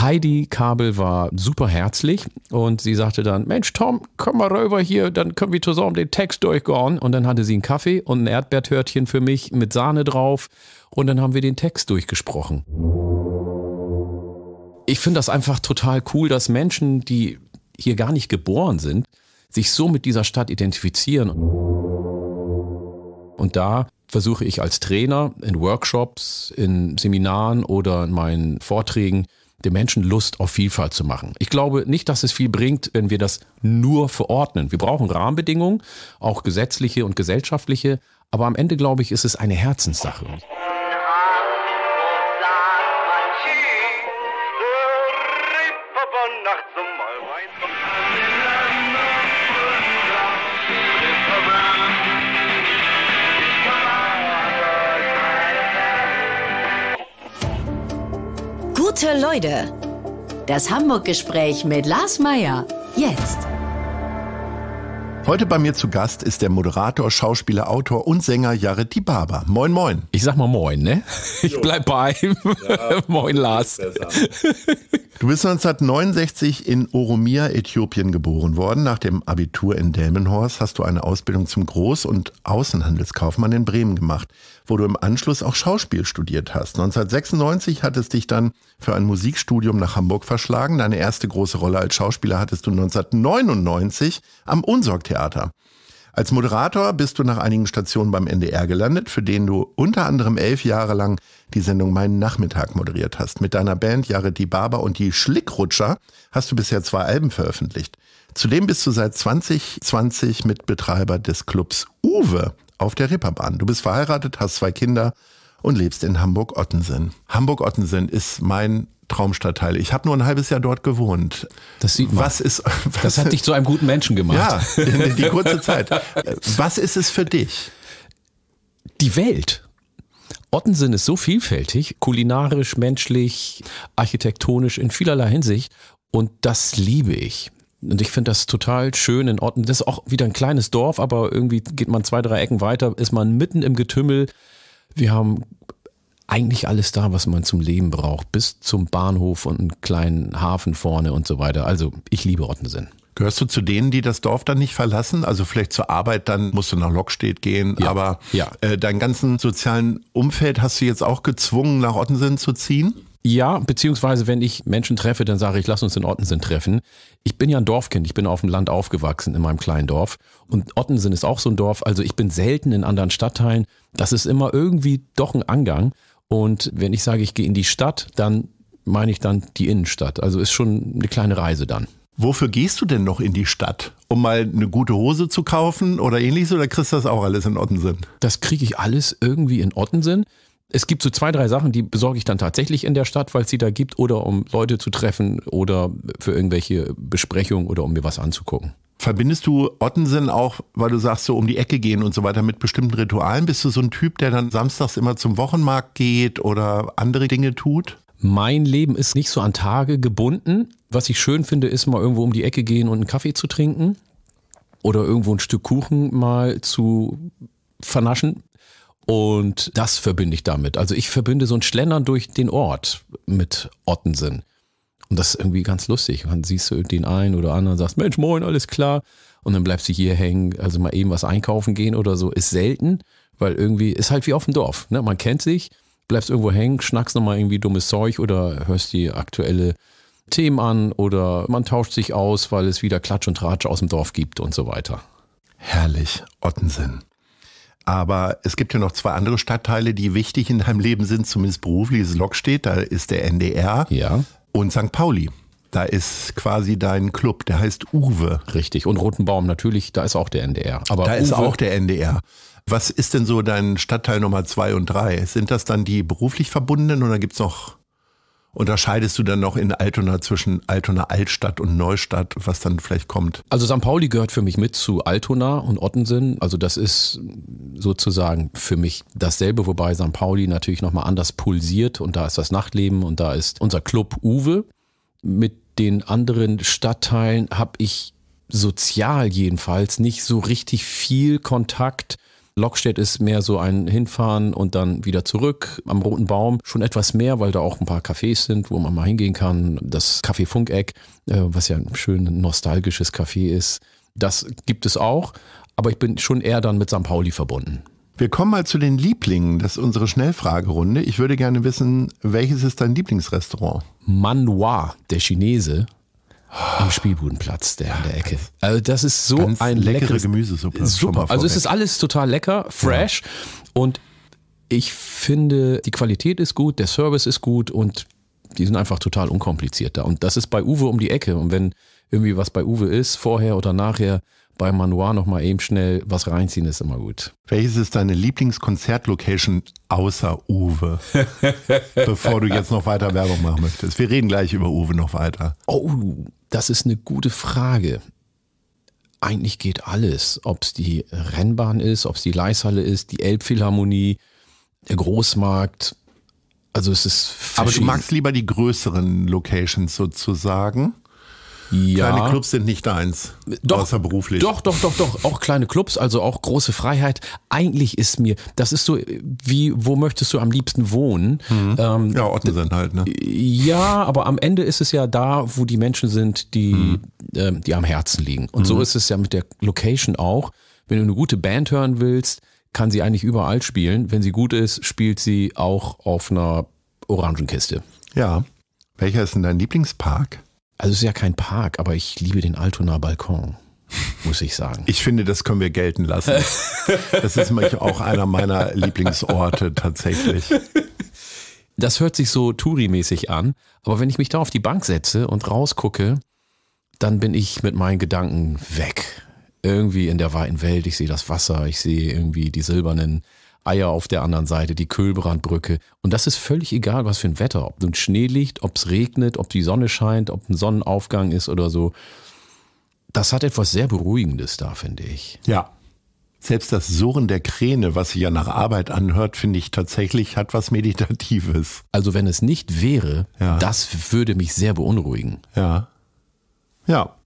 Heidi Kabel war super herzlich und sie sagte dann, Mensch Tom, komm mal rüber hier, dann können wir zusammen den Text durchgehen. Und dann hatte sie einen Kaffee und ein Erdbeertörtchen für mich mit Sahne drauf und dann haben wir den Text durchgesprochen. Ich finde das einfach total cool, dass Menschen, die hier gar nicht geboren sind, sich so mit dieser Stadt identifizieren. Und da versuche ich als Trainer in Workshops, in Seminaren oder in meinen Vorträgen den Menschen Lust auf Vielfalt zu machen. Ich glaube nicht, dass es viel bringt, wenn wir das nur verordnen. Wir brauchen Rahmenbedingungen, auch gesetzliche und gesellschaftliche. Aber am Ende, glaube ich, ist es eine Herzenssache. Nette Leute. Das Hamburg-Gespräch mit Lars Meier. Jetzt. Heute bei mir zu Gast ist der Moderator, Schauspieler, Autor und Sänger Jared Di Barber. Moin, moin. Ich sag mal moin, ne? Ich jo. bleib bei ihm. Ja, moin, Lars. Du bist 1969 in Oromia, Äthiopien geboren worden. Nach dem Abitur in Delmenhorst hast du eine Ausbildung zum Groß- und Außenhandelskaufmann in Bremen gemacht wo du im Anschluss auch Schauspiel studiert hast. 1996 hat es dich dann für ein Musikstudium nach Hamburg verschlagen. Deine erste große Rolle als Schauspieler hattest du 1999 am Unsorgtheater. Als Moderator bist du nach einigen Stationen beim NDR gelandet, für den du unter anderem elf Jahre lang die Sendung Meinen Nachmittag moderiert hast. Mit deiner Band Jared die Barber und die Schlickrutscher hast du bisher zwei Alben veröffentlicht. Zudem bist du seit 2020 Mitbetreiber des Clubs Uwe auf der Ripperbahn. Du bist verheiratet, hast zwei Kinder und lebst in Hamburg-Ottensen. Hamburg-Ottensen ist mein Traumstadtteil. Ich habe nur ein halbes Jahr dort gewohnt. Das sieht man. Was ist, was das hat dich zu einem guten Menschen gemacht. Ja, die kurze Zeit. Was ist es für dich? Die Welt. Ottensen ist so vielfältig, kulinarisch, menschlich, architektonisch in vielerlei Hinsicht. Und das liebe ich. Und ich finde das total schön in Ordnung. Das ist auch wieder ein kleines Dorf, aber irgendwie geht man zwei, drei Ecken weiter, ist man mitten im Getümmel. Wir haben eigentlich alles da, was man zum Leben braucht, bis zum Bahnhof und einen kleinen Hafen vorne und so weiter. Also ich liebe Ottensen. Gehörst du zu denen, die das Dorf dann nicht verlassen? Also vielleicht zur Arbeit, dann musst du nach Lockstedt gehen, ja, aber ja. Äh, deinen ganzen sozialen Umfeld hast du jetzt auch gezwungen, nach Ottensen zu ziehen? Ja, beziehungsweise wenn ich Menschen treffe, dann sage ich, lass uns in Ottensen treffen. Ich bin ja ein Dorfkind, ich bin auf dem Land aufgewachsen, in meinem kleinen Dorf. Und Ottensen ist auch so ein Dorf, also ich bin selten in anderen Stadtteilen. Das ist immer irgendwie doch ein Angang. Und wenn ich sage, ich gehe in die Stadt, dann meine ich dann die Innenstadt. Also ist schon eine kleine Reise dann. Wofür gehst du denn noch in die Stadt? Um mal eine gute Hose zu kaufen oder ähnliches? Oder kriegst du das auch alles in Ottensen? Das kriege ich alles irgendwie in Ottensen es gibt so zwei, drei Sachen, die besorge ich dann tatsächlich in der Stadt, weil es sie da gibt, oder um Leute zu treffen oder für irgendwelche Besprechungen oder um mir was anzugucken. Verbindest du Ottensen auch, weil du sagst, so um die Ecke gehen und so weiter mit bestimmten Ritualen? Bist du so ein Typ, der dann samstags immer zum Wochenmarkt geht oder andere Dinge tut? Mein Leben ist nicht so an Tage gebunden. Was ich schön finde, ist mal irgendwo um die Ecke gehen und einen Kaffee zu trinken oder irgendwo ein Stück Kuchen mal zu vernaschen und das verbinde ich damit. Also ich verbinde so ein Schlendern durch den Ort mit Ottensen. Und das ist irgendwie ganz lustig. Und dann siehst du den einen oder anderen sagst, Mensch, moin, alles klar. Und dann bleibst du hier hängen. Also mal eben was einkaufen gehen oder so ist selten, weil irgendwie ist halt wie auf dem Dorf. Ne? Man kennt sich, bleibst irgendwo hängen, schnackst nochmal irgendwie dummes Zeug oder hörst die aktuelle Themen an oder man tauscht sich aus, weil es wieder Klatsch und Tratsch aus dem Dorf gibt und so weiter. Herrlich, Ottensinn. Aber es gibt ja noch zwei andere Stadtteile, die wichtig in deinem Leben sind, zumindest beruflich. Das Lockstedt, da ist der NDR. Ja. Und St. Pauli. Da ist quasi dein Club, der heißt Uwe. Richtig. Und Rotenbaum natürlich, da ist auch der NDR. Aber da Uwe ist auch der NDR. Was ist denn so dein Stadtteil Nummer zwei und drei? Sind das dann die beruflich verbundenen oder gibt es noch unterscheidest du dann noch in Altona zwischen Altona Altstadt und Neustadt, was dann vielleicht kommt? Also St. Pauli gehört für mich mit zu Altona und Ottensen. Also das ist sozusagen für mich dasselbe, wobei St. Pauli natürlich nochmal anders pulsiert und da ist das Nachtleben und da ist unser Club Uwe. Mit den anderen Stadtteilen habe ich sozial jedenfalls nicht so richtig viel Kontakt. Lockstedt ist mehr so ein Hinfahren und dann wieder zurück. Am Roten Baum schon etwas mehr, weil da auch ein paar Cafés sind, wo man mal hingehen kann. Das Café Funkeck, äh, was ja ein schön nostalgisches Café ist, das gibt es auch. Aber ich bin schon eher dann mit St. Pauli verbunden. Wir kommen mal zu den Lieblingen. Das ist unsere Schnellfragerunde. Ich würde gerne wissen, welches ist dein Lieblingsrestaurant? Manhua, der Chinese, am Spielbudenplatz, der an der Ecke. Also das ist so Ganz ein leckere leckeres Gemüsesuppe. Super. Also es ist alles total lecker, fresh ja. und ich finde, die Qualität ist gut, der Service ist gut und die sind einfach total unkompliziert da. Und das ist bei Uwe um die Ecke. Und wenn irgendwie was bei Uwe ist, vorher oder nachher, bei Manoir nochmal eben schnell was reinziehen, ist immer gut. Welches ist deine Lieblingskonzertlocation außer Uwe? Bevor du jetzt noch weiter Werbung machen möchtest. Wir reden gleich über Uwe noch weiter. Oh, das ist eine gute Frage. Eigentlich geht alles, ob es die Rennbahn ist, ob es die Leishalle ist, die Elbphilharmonie, der Großmarkt. Also es ist. Aber du magst lieber die größeren Locations sozusagen. Ja. Kleine Clubs sind nicht deins. Doch, außerberuflich. Doch, doch, doch, doch. Auch kleine Clubs, also auch große Freiheit. Eigentlich ist mir, das ist so wie, wo möchtest du am liebsten wohnen? Mhm. Ähm, ja, Orte sind halt, ne? Ja, aber am Ende ist es ja da, wo die Menschen sind, die, mhm. ähm, die am Herzen liegen. Und mhm. so ist es ja mit der Location auch. Wenn du eine gute Band hören willst, kann sie eigentlich überall spielen. Wenn sie gut ist, spielt sie auch auf einer Orangenkiste. Ja. Welcher ist denn dein Lieblingspark? Also es ist ja kein Park, aber ich liebe den Altona Balkon, muss ich sagen. Ich finde, das können wir gelten lassen. Das ist auch einer meiner Lieblingsorte tatsächlich. Das hört sich so Touri-mäßig an, aber wenn ich mich da auf die Bank setze und rausgucke, dann bin ich mit meinen Gedanken weg. Irgendwie in der weiten Welt, ich sehe das Wasser, ich sehe irgendwie die silbernen Eier auf der anderen Seite, die Köhlbrandbrücke. Und das ist völlig egal, was für ein Wetter. Ob nun Schnee liegt, ob es regnet, ob die Sonne scheint, ob ein Sonnenaufgang ist oder so. Das hat etwas sehr Beruhigendes da, finde ich. Ja, selbst das Surren der Kräne, was sich ja nach Arbeit anhört, finde ich tatsächlich, hat was Meditatives. Also wenn es nicht wäre, ja. das würde mich sehr beunruhigen. Ja. Ja.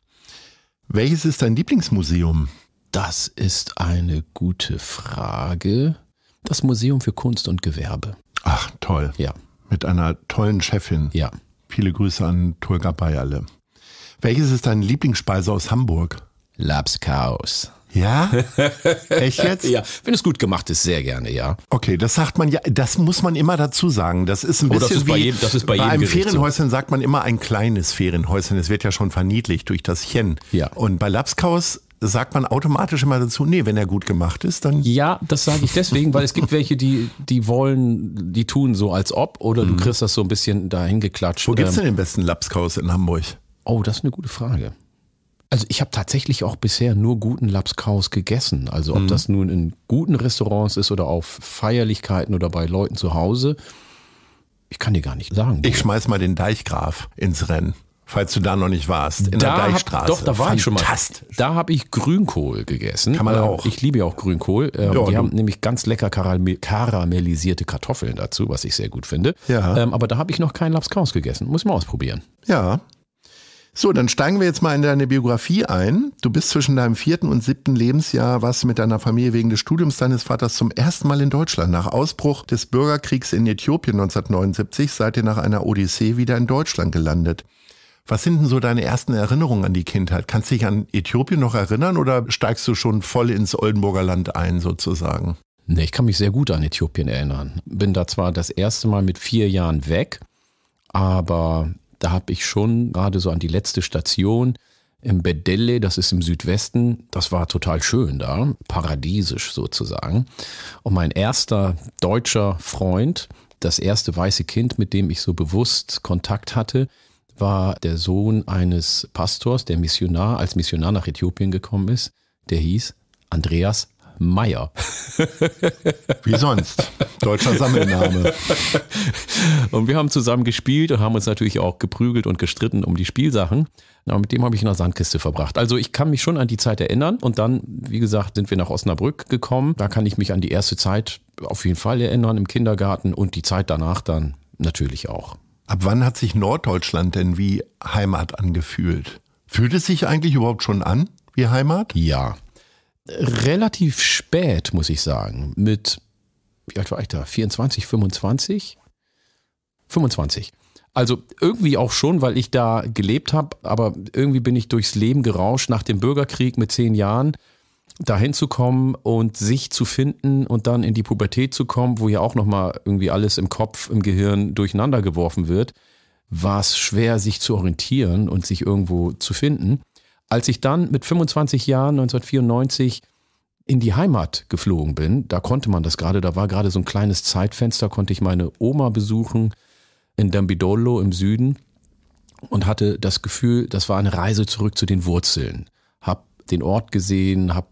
Welches ist dein Lieblingsmuseum? Das ist eine gute Frage. Das Museum für Kunst und Gewerbe. Ach, toll. Ja. Mit einer tollen Chefin. Ja. Viele Grüße an Turga Bayerle. Welches ist deine Lieblingsspeise aus Hamburg? Lapskaus. Ja? Echt jetzt? ja, wenn es gut gemacht ist, sehr gerne, ja. Okay, das sagt man ja, das muss man immer dazu sagen. Das ist ein oh, bisschen das ist wie, bei, jedem, das ist bei, bei einem Gericht Ferienhäuschen so. sagt man immer ein kleines Ferienhäuschen. Es wird ja schon verniedlicht durch das Chen. Ja. Und bei Lapskaus sagt man automatisch immer dazu, nee, wenn er gut gemacht ist, dann. Ja, das sage ich deswegen, weil es gibt welche, die, die wollen, die tun so als ob oder mhm. du kriegst das so ein bisschen dahin geklatscht. Wo gibt es ähm, denn den besten Lapskaus in Hamburg? Oh, das ist eine gute Frage. Also ich habe tatsächlich auch bisher nur guten Lapskaus gegessen. Also ob mhm. das nun in guten Restaurants ist oder auf Feierlichkeiten oder bei Leuten zu Hause. Ich kann dir gar nicht sagen. Ich schmeiß mal den Deichgraf ins Rennen. Falls du da noch nicht warst, in da der Deichstraße. Hab, doch, da war ich schon mal. Da habe ich Grünkohl gegessen. Kann man ähm, auch. Ich liebe ja auch Grünkohl. Ähm, ja, die haben nämlich ganz lecker karamellisierte Kartoffeln dazu, was ich sehr gut finde. Ja. Ähm, aber da habe ich noch keinen Lapskaus gegessen. Muss man ausprobieren. Ja. So, dann steigen wir jetzt mal in deine Biografie ein. Du bist zwischen deinem vierten und siebten Lebensjahr, was mit deiner Familie wegen des Studiums deines Vaters zum ersten Mal in Deutschland. Nach Ausbruch des Bürgerkriegs in Äthiopien 1979 seid ihr nach einer Odyssee wieder in Deutschland gelandet. Was sind denn so deine ersten Erinnerungen an die Kindheit? Kannst du dich an Äthiopien noch erinnern oder steigst du schon voll ins Oldenburger Land ein sozusagen? Nee, ich kann mich sehr gut an Äthiopien erinnern. Bin da zwar das erste Mal mit vier Jahren weg, aber da habe ich schon gerade so an die letzte Station im Bedelle, das ist im Südwesten, das war total schön da, paradiesisch sozusagen. Und mein erster deutscher Freund, das erste weiße Kind, mit dem ich so bewusst Kontakt hatte, war der Sohn eines Pastors, der Missionar, als Missionar nach Äthiopien gekommen ist. Der hieß Andreas Meyer. Wie sonst? Deutscher Sammelname. Und wir haben zusammen gespielt und haben uns natürlich auch geprügelt und gestritten um die Spielsachen. Aber mit dem habe ich in der Sandkiste verbracht. Also ich kann mich schon an die Zeit erinnern. Und dann, wie gesagt, sind wir nach Osnabrück gekommen. Da kann ich mich an die erste Zeit auf jeden Fall erinnern im Kindergarten und die Zeit danach dann natürlich auch. Ab wann hat sich Norddeutschland denn wie Heimat angefühlt? Fühlt es sich eigentlich überhaupt schon an wie Heimat? Ja. Relativ spät, muss ich sagen. Mit, wie alt war ich da? 24, 25? 25. Also irgendwie auch schon, weil ich da gelebt habe, aber irgendwie bin ich durchs Leben gerauscht nach dem Bürgerkrieg mit zehn Jahren dahin zu kommen und sich zu finden und dann in die Pubertät zu kommen, wo ja auch nochmal irgendwie alles im Kopf, im Gehirn durcheinander geworfen wird, war es schwer, sich zu orientieren und sich irgendwo zu finden. Als ich dann mit 25 Jahren 1994 in die Heimat geflogen bin, da konnte man das gerade, da war gerade so ein kleines Zeitfenster, konnte ich meine Oma besuchen in Dambidolo im Süden und hatte das Gefühl, das war eine Reise zurück zu den Wurzeln. Hab den Ort gesehen, hab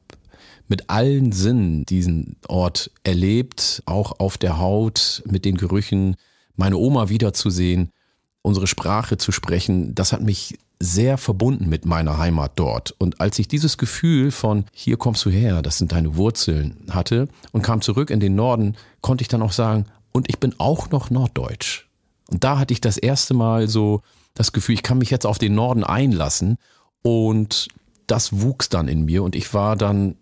mit allen Sinnen diesen Ort erlebt, auch auf der Haut, mit den Gerüchen, meine Oma wiederzusehen, unsere Sprache zu sprechen. Das hat mich sehr verbunden mit meiner Heimat dort. Und als ich dieses Gefühl von hier kommst du her, das sind deine Wurzeln hatte und kam zurück in den Norden, konnte ich dann auch sagen, und ich bin auch noch Norddeutsch. Und da hatte ich das erste Mal so das Gefühl, ich kann mich jetzt auf den Norden einlassen. Und das wuchs dann in mir und ich war dann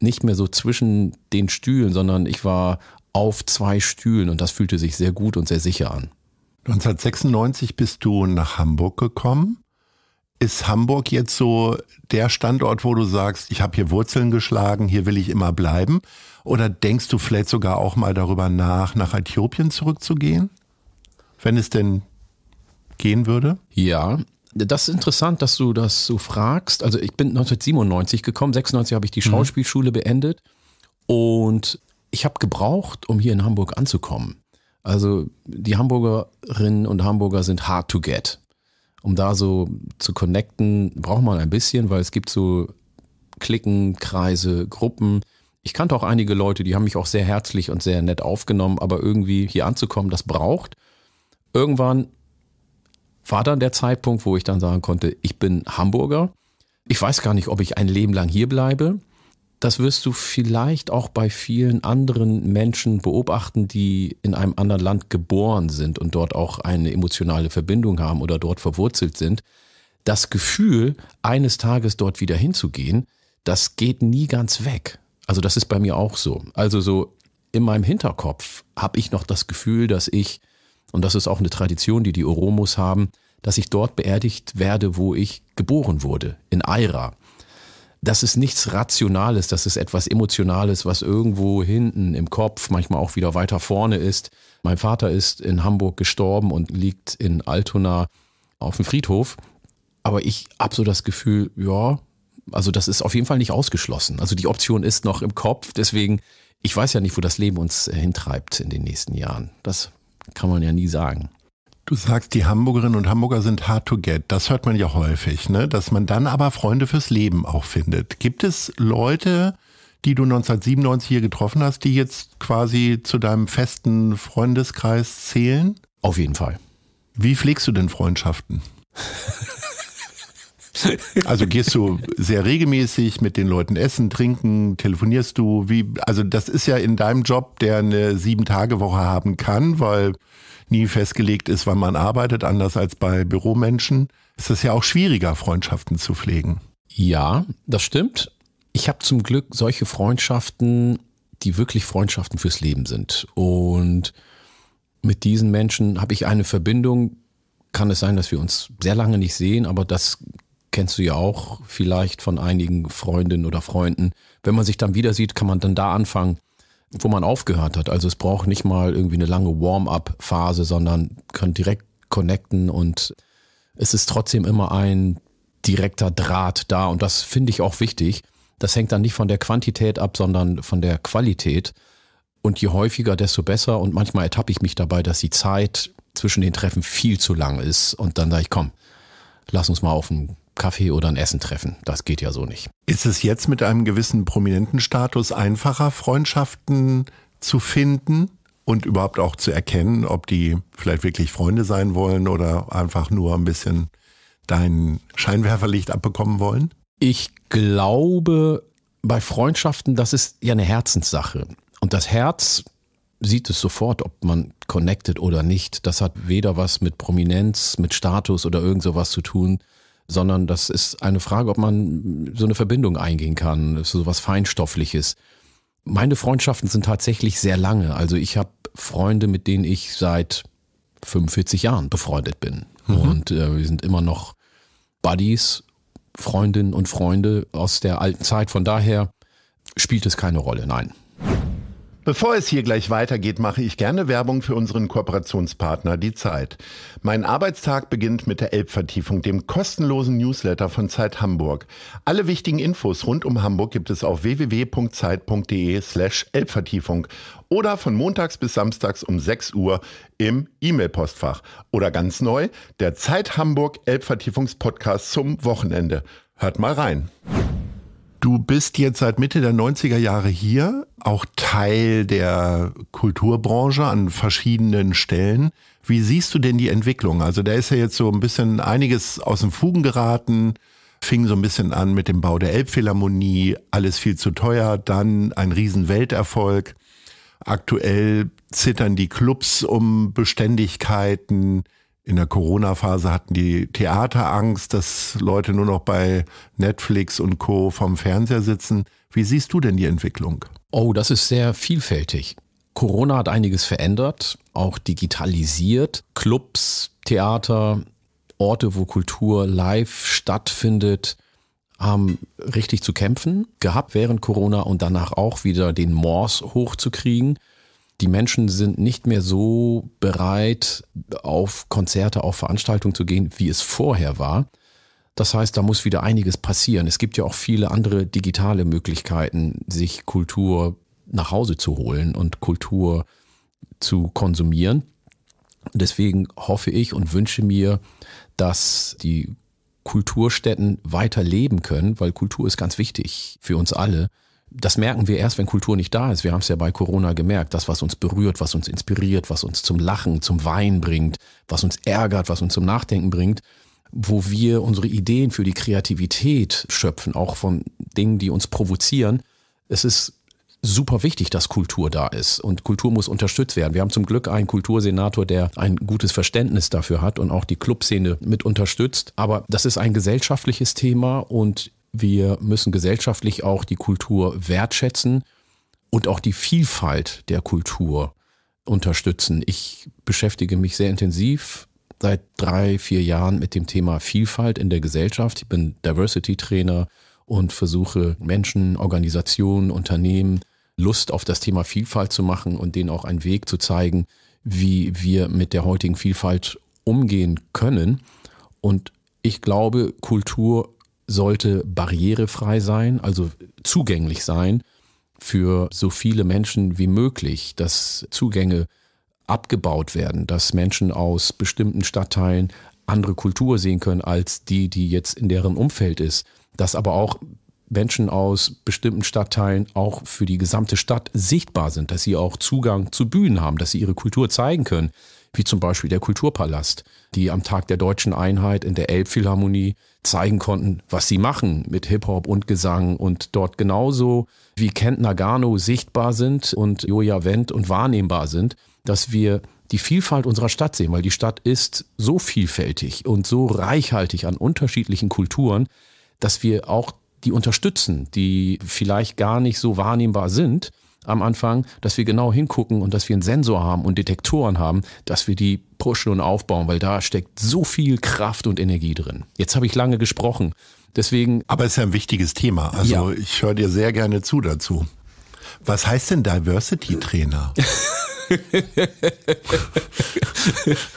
nicht mehr so zwischen den Stühlen, sondern ich war auf zwei Stühlen und das fühlte sich sehr gut und sehr sicher an. 1996 bist du nach Hamburg gekommen. Ist Hamburg jetzt so der Standort, wo du sagst, ich habe hier Wurzeln geschlagen, hier will ich immer bleiben? Oder denkst du vielleicht sogar auch mal darüber nach, nach Äthiopien zurückzugehen? Wenn es denn gehen würde? Ja, das ist interessant, dass du das so fragst. Also ich bin 1997 gekommen, 96 habe ich die mhm. Schauspielschule mhm. beendet und ich habe gebraucht, um hier in Hamburg anzukommen. Also die Hamburgerinnen und Hamburger sind hard to get. Um da so zu connecten, braucht man ein bisschen, weil es gibt so Klicken, Kreise, Gruppen. Ich kannte auch einige Leute, die haben mich auch sehr herzlich und sehr nett aufgenommen, aber irgendwie hier anzukommen, das braucht. Irgendwann war dann der Zeitpunkt, wo ich dann sagen konnte, ich bin Hamburger. Ich weiß gar nicht, ob ich ein Leben lang hier bleibe. Das wirst du vielleicht auch bei vielen anderen Menschen beobachten, die in einem anderen Land geboren sind und dort auch eine emotionale Verbindung haben oder dort verwurzelt sind. Das Gefühl, eines Tages dort wieder hinzugehen, das geht nie ganz weg. Also das ist bei mir auch so. Also so in meinem Hinterkopf habe ich noch das Gefühl, dass ich und das ist auch eine Tradition, die die Oromos haben, dass ich dort beerdigt werde, wo ich geboren wurde, in Aira. Das ist nichts Rationales, das ist etwas Emotionales, was irgendwo hinten im Kopf, manchmal auch wieder weiter vorne ist. Mein Vater ist in Hamburg gestorben und liegt in Altona auf dem Friedhof. Aber ich habe so das Gefühl, ja, also das ist auf jeden Fall nicht ausgeschlossen. Also die Option ist noch im Kopf. Deswegen, ich weiß ja nicht, wo das Leben uns äh, hintreibt in den nächsten Jahren. Das kann man ja nie sagen. Du sagst, die Hamburgerinnen und Hamburger sind hard to get. Das hört man ja häufig, ne? dass man dann aber Freunde fürs Leben auch findet. Gibt es Leute, die du 1997 hier getroffen hast, die jetzt quasi zu deinem festen Freundeskreis zählen? Auf jeden Fall. Wie pflegst du denn Freundschaften? Also gehst du sehr regelmäßig mit den Leuten essen, trinken, telefonierst du? Wie, also das ist ja in deinem Job, der eine Sieben-Tage-Woche haben kann, weil nie festgelegt ist, wann man arbeitet, anders als bei Büromenschen, ist es ja auch schwieriger, Freundschaften zu pflegen. Ja, das stimmt. Ich habe zum Glück solche Freundschaften, die wirklich Freundschaften fürs Leben sind. Und mit diesen Menschen habe ich eine Verbindung. Kann es sein, dass wir uns sehr lange nicht sehen, aber das kennst du ja auch vielleicht von einigen Freundinnen oder Freunden. Wenn man sich dann wieder sieht, kann man dann da anfangen, wo man aufgehört hat. Also es braucht nicht mal irgendwie eine lange Warm-up-Phase, sondern kann direkt connecten und es ist trotzdem immer ein direkter Draht da und das finde ich auch wichtig. Das hängt dann nicht von der Quantität ab, sondern von der Qualität. Und je häufiger, desto besser. Und manchmal ertappe ich mich dabei, dass die Zeit zwischen den Treffen viel zu lang ist. Und dann sage ich, komm, lass uns mal auf einen Kaffee oder ein Essen treffen. Das geht ja so nicht. Ist es jetzt mit einem gewissen prominenten Status einfacher, Freundschaften zu finden? und überhaupt auch zu erkennen, ob die vielleicht wirklich Freunde sein wollen oder einfach nur ein bisschen dein Scheinwerferlicht abbekommen wollen? Ich glaube, bei Freundschaften, das ist ja eine Herzenssache. Und das Herz sieht es sofort, ob man connected oder nicht. Das hat weder was mit Prominenz, mit Status oder irgend sowas zu tun, sondern das ist eine Frage, ob man so eine Verbindung eingehen kann, so was Feinstoffliches. Meine Freundschaften sind tatsächlich sehr lange. Also ich habe Freunde, mit denen ich seit 45 Jahren befreundet bin. Mhm. Und äh, wir sind immer noch Buddies, Freundinnen und Freunde aus der alten Zeit. Von daher spielt es keine Rolle, nein. Bevor es hier gleich weitergeht, mache ich gerne Werbung für unseren Kooperationspartner Die Zeit. Mein Arbeitstag beginnt mit der Elbvertiefung, dem kostenlosen Newsletter von Zeit Hamburg. Alle wichtigen Infos rund um Hamburg gibt es auf www.zeit.de/elbvertiefung oder von montags bis samstags um 6 Uhr im E-Mail-Postfach oder ganz neu der Zeit Hamburg Elbvertiefungspodcast zum Wochenende. Hört mal rein. Du bist jetzt seit Mitte der 90er Jahre hier, auch Teil der Kulturbranche an verschiedenen Stellen. Wie siehst du denn die Entwicklung? Also da ist ja jetzt so ein bisschen einiges aus den Fugen geraten, fing so ein bisschen an mit dem Bau der Elbphilharmonie, alles viel zu teuer, dann ein riesen Welterfolg. Aktuell zittern die Clubs um Beständigkeiten in der Corona-Phase hatten die Theater Angst, dass Leute nur noch bei Netflix und Co. vom Fernseher sitzen. Wie siehst du denn die Entwicklung? Oh, das ist sehr vielfältig. Corona hat einiges verändert, auch digitalisiert. Clubs, Theater, Orte, wo Kultur live stattfindet, haben richtig zu kämpfen gehabt während Corona und danach auch wieder den Morse hochzukriegen die Menschen sind nicht mehr so bereit, auf Konzerte, auf Veranstaltungen zu gehen, wie es vorher war. Das heißt, da muss wieder einiges passieren. Es gibt ja auch viele andere digitale Möglichkeiten, sich Kultur nach Hause zu holen und Kultur zu konsumieren. Deswegen hoffe ich und wünsche mir, dass die Kulturstätten weiter leben können, weil Kultur ist ganz wichtig für uns alle das merken wir erst, wenn Kultur nicht da ist. Wir haben es ja bei Corona gemerkt. Das, was uns berührt, was uns inspiriert, was uns zum Lachen, zum Weinen bringt, was uns ärgert, was uns zum Nachdenken bringt, wo wir unsere Ideen für die Kreativität schöpfen, auch von Dingen, die uns provozieren. Es ist super wichtig, dass Kultur da ist und Kultur muss unterstützt werden. Wir haben zum Glück einen Kultursenator, der ein gutes Verständnis dafür hat und auch die Clubszene mit unterstützt. Aber das ist ein gesellschaftliches Thema und wir müssen gesellschaftlich auch die Kultur wertschätzen und auch die Vielfalt der Kultur unterstützen. Ich beschäftige mich sehr intensiv seit drei, vier Jahren mit dem Thema Vielfalt in der Gesellschaft. Ich bin Diversity-Trainer und versuche Menschen, Organisationen, Unternehmen Lust auf das Thema Vielfalt zu machen und denen auch einen Weg zu zeigen, wie wir mit der heutigen Vielfalt umgehen können. Und ich glaube, Kultur sollte barrierefrei sein, also zugänglich sein für so viele Menschen wie möglich, dass Zugänge abgebaut werden, dass Menschen aus bestimmten Stadtteilen andere Kultur sehen können als die, die jetzt in deren Umfeld ist, dass aber auch Menschen aus bestimmten Stadtteilen auch für die gesamte Stadt sichtbar sind, dass sie auch Zugang zu Bühnen haben, dass sie ihre Kultur zeigen können, wie zum Beispiel der Kulturpalast, die am Tag der deutschen Einheit in der Elbphilharmonie zeigen konnten, was sie machen mit Hip-Hop und Gesang und dort genauso wie Kent Nagano sichtbar sind und Joja Wendt und wahrnehmbar sind, dass wir die Vielfalt unserer Stadt sehen, weil die Stadt ist so vielfältig und so reichhaltig an unterschiedlichen Kulturen, dass wir auch die unterstützen, die vielleicht gar nicht so wahrnehmbar sind, am Anfang, dass wir genau hingucken und dass wir einen Sensor haben und Detektoren haben, dass wir die pushen und aufbauen, weil da steckt so viel Kraft und Energie drin. Jetzt habe ich lange gesprochen. Deswegen. Aber es ist ja ein wichtiges Thema. Also ja. ich höre dir sehr gerne zu dazu. Was heißt denn Diversity Trainer?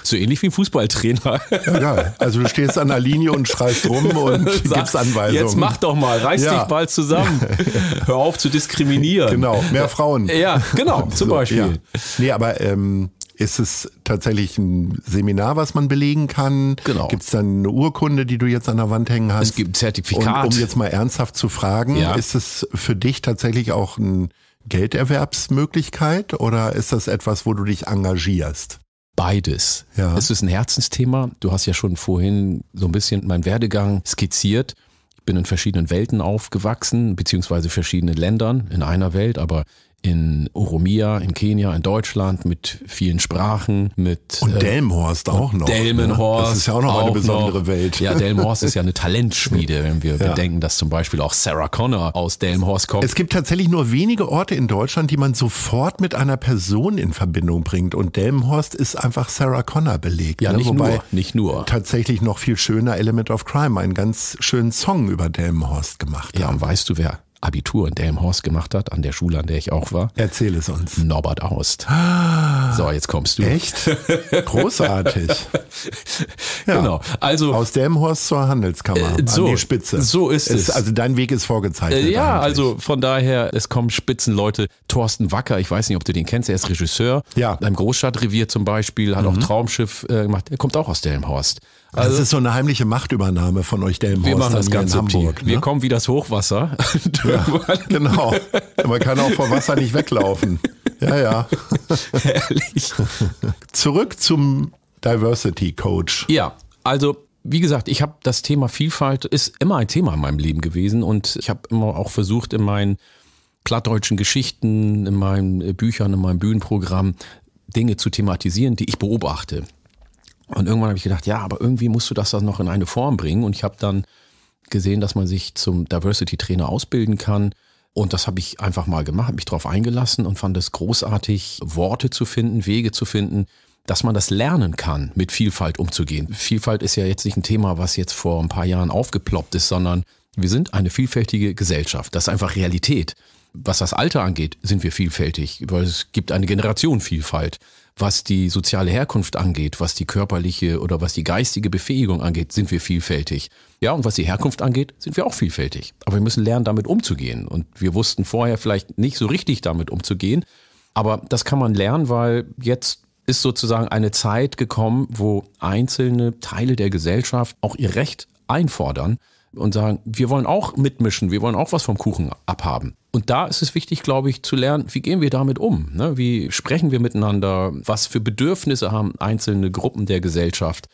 so ähnlich wie ein Fußballtrainer. ja, also du stehst an der Linie und schreist rum und Sag, gibst Anweisungen. Jetzt mach doch mal, reiß ja. dich bald zusammen. Hör auf zu diskriminieren. Genau, mehr Frauen. Ja, genau, zum so, Beispiel. Ja. Nee, aber ähm, ist es tatsächlich ein Seminar, was man belegen kann? Genau. Gibt es dann eine Urkunde, die du jetzt an der Wand hängen hast? Es gibt ein Zertifikat. Und um jetzt mal ernsthaft zu fragen, ja. ist es für dich tatsächlich auch ein Gelderwerbsmöglichkeit oder ist das etwas, wo du dich engagierst? Beides. Ja. Es ist ein Herzensthema. Du hast ja schon vorhin so ein bisschen meinen Werdegang skizziert. Ich bin in verschiedenen Welten aufgewachsen, beziehungsweise verschiedenen Ländern in einer Welt, aber in Oromia, in Kenia, in Deutschland mit vielen Sprachen, mit und äh, Delmenhorst auch noch. Ne? Delmenhorst, ne? das ist ja auch noch auch eine besondere noch. Welt. Ja, Delmenhorst ist ja eine Talentschmiede, wenn wir ja. bedenken, dass zum Beispiel auch Sarah Connor aus Delmenhorst kommt. Es gibt tatsächlich nur wenige Orte in Deutschland, die man sofort mit einer Person in Verbindung bringt und Delmenhorst ist einfach Sarah Connor belegt. Ja, ne? nicht Wobei nur, nicht nur. Tatsächlich noch viel schöner Element of Crime, einen ganz schönen Song über Delmenhorst gemacht. Ja, haben. und weißt du wer? Abitur in Delmhorst gemacht hat, an der Schule, an der ich auch war. Erzähl es uns. Norbert Aust. Ah. So, jetzt kommst du. Echt? Großartig. ja. Genau. Also aus Delmhorst zur Handelskammer äh, so, an die Spitze. So ist es, es. Also dein Weg ist vorgezeichnet. Äh, ja, eigentlich. also von daher, es kommen Spitzenleute. Thorsten Wacker, ich weiß nicht, ob du den kennst. Er ist Regisseur. Ja. Beim Großstadtrevier zum Beispiel hat mhm. auch Traumschiff äh, gemacht. Er kommt auch aus Delmhorst. Also, das ist so eine heimliche Machtübernahme von euch Delmenhorst wir machen das ganze in Hamburg. Ne? Wir kommen wie das Hochwasser. ja, genau. Man kann auch vor Wasser nicht weglaufen. Ja, ja. Herrlich. Zurück zum Diversity Coach. Ja, also wie gesagt, ich habe das Thema Vielfalt ist immer ein Thema in meinem Leben gewesen und ich habe immer auch versucht in meinen plattdeutschen Geschichten, in meinen äh, Büchern, in meinem Bühnenprogramm Dinge zu thematisieren, die ich beobachte. Und irgendwann habe ich gedacht, ja, aber irgendwie musst du das dann noch in eine Form bringen. Und ich habe dann gesehen, dass man sich zum Diversity-Trainer ausbilden kann. Und das habe ich einfach mal gemacht, habe mich darauf eingelassen und fand es großartig, Worte zu finden, Wege zu finden, dass man das lernen kann, mit Vielfalt umzugehen. Vielfalt ist ja jetzt nicht ein Thema, was jetzt vor ein paar Jahren aufgeploppt ist, sondern wir sind eine vielfältige Gesellschaft. Das ist einfach Realität. Was das Alter angeht, sind wir vielfältig, weil es gibt eine Generation Vielfalt was die soziale Herkunft angeht, was die körperliche oder was die geistige Befähigung angeht, sind wir vielfältig. Ja, und was die Herkunft angeht, sind wir auch vielfältig. Aber wir müssen lernen, damit umzugehen. Und wir wussten vorher vielleicht nicht so richtig damit umzugehen. Aber das kann man lernen, weil jetzt ist sozusagen eine Zeit gekommen, wo einzelne Teile der Gesellschaft auch ihr Recht einfordern und sagen, wir wollen auch mitmischen, wir wollen auch was vom Kuchen abhaben. Und da ist es wichtig, glaube ich, zu lernen, wie gehen wir damit um? Ne? Wie sprechen wir miteinander? Was für Bedürfnisse haben einzelne Gruppen der Gesellschaft?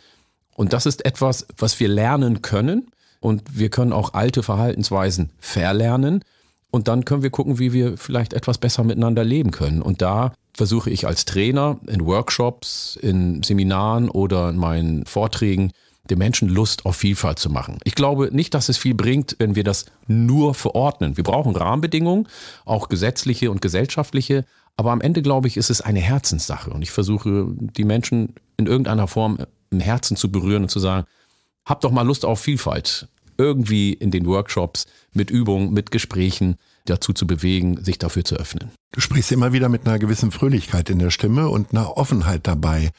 Und das ist etwas, was wir lernen können. Und wir können auch alte Verhaltensweisen verlernen. Und dann können wir gucken, wie wir vielleicht etwas besser miteinander leben können. Und da versuche ich als Trainer in Workshops, in Seminaren oder in meinen Vorträgen den Menschen Lust auf Vielfalt zu machen. Ich glaube nicht, dass es viel bringt, wenn wir das nur verordnen. Wir brauchen Rahmenbedingungen, auch gesetzliche und gesellschaftliche. Aber am Ende, glaube ich, ist es eine Herzenssache. Und ich versuche, die Menschen in irgendeiner Form im Herzen zu berühren und zu sagen, hab doch mal Lust auf Vielfalt. Irgendwie in den Workshops, mit Übungen, mit Gesprächen dazu zu bewegen, sich dafür zu öffnen. Du sprichst immer wieder mit einer gewissen Fröhlichkeit in der Stimme und einer Offenheit dabei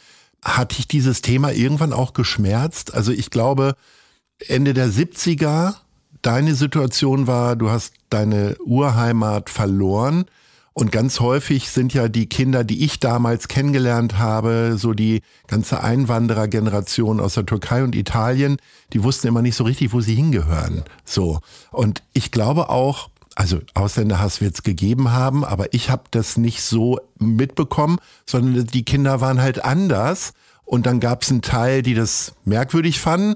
hatte ich dieses Thema irgendwann auch geschmerzt. Also ich glaube, Ende der 70er, deine Situation war, du hast deine Urheimat verloren. Und ganz häufig sind ja die Kinder, die ich damals kennengelernt habe, so die ganze Einwanderergeneration aus der Türkei und Italien, die wussten immer nicht so richtig, wo sie hingehören. So. Und ich glaube auch, also Ausländerhass wird es gegeben haben, aber ich habe das nicht so mitbekommen, sondern die Kinder waren halt anders. Und dann gab es einen Teil, die das merkwürdig fanden.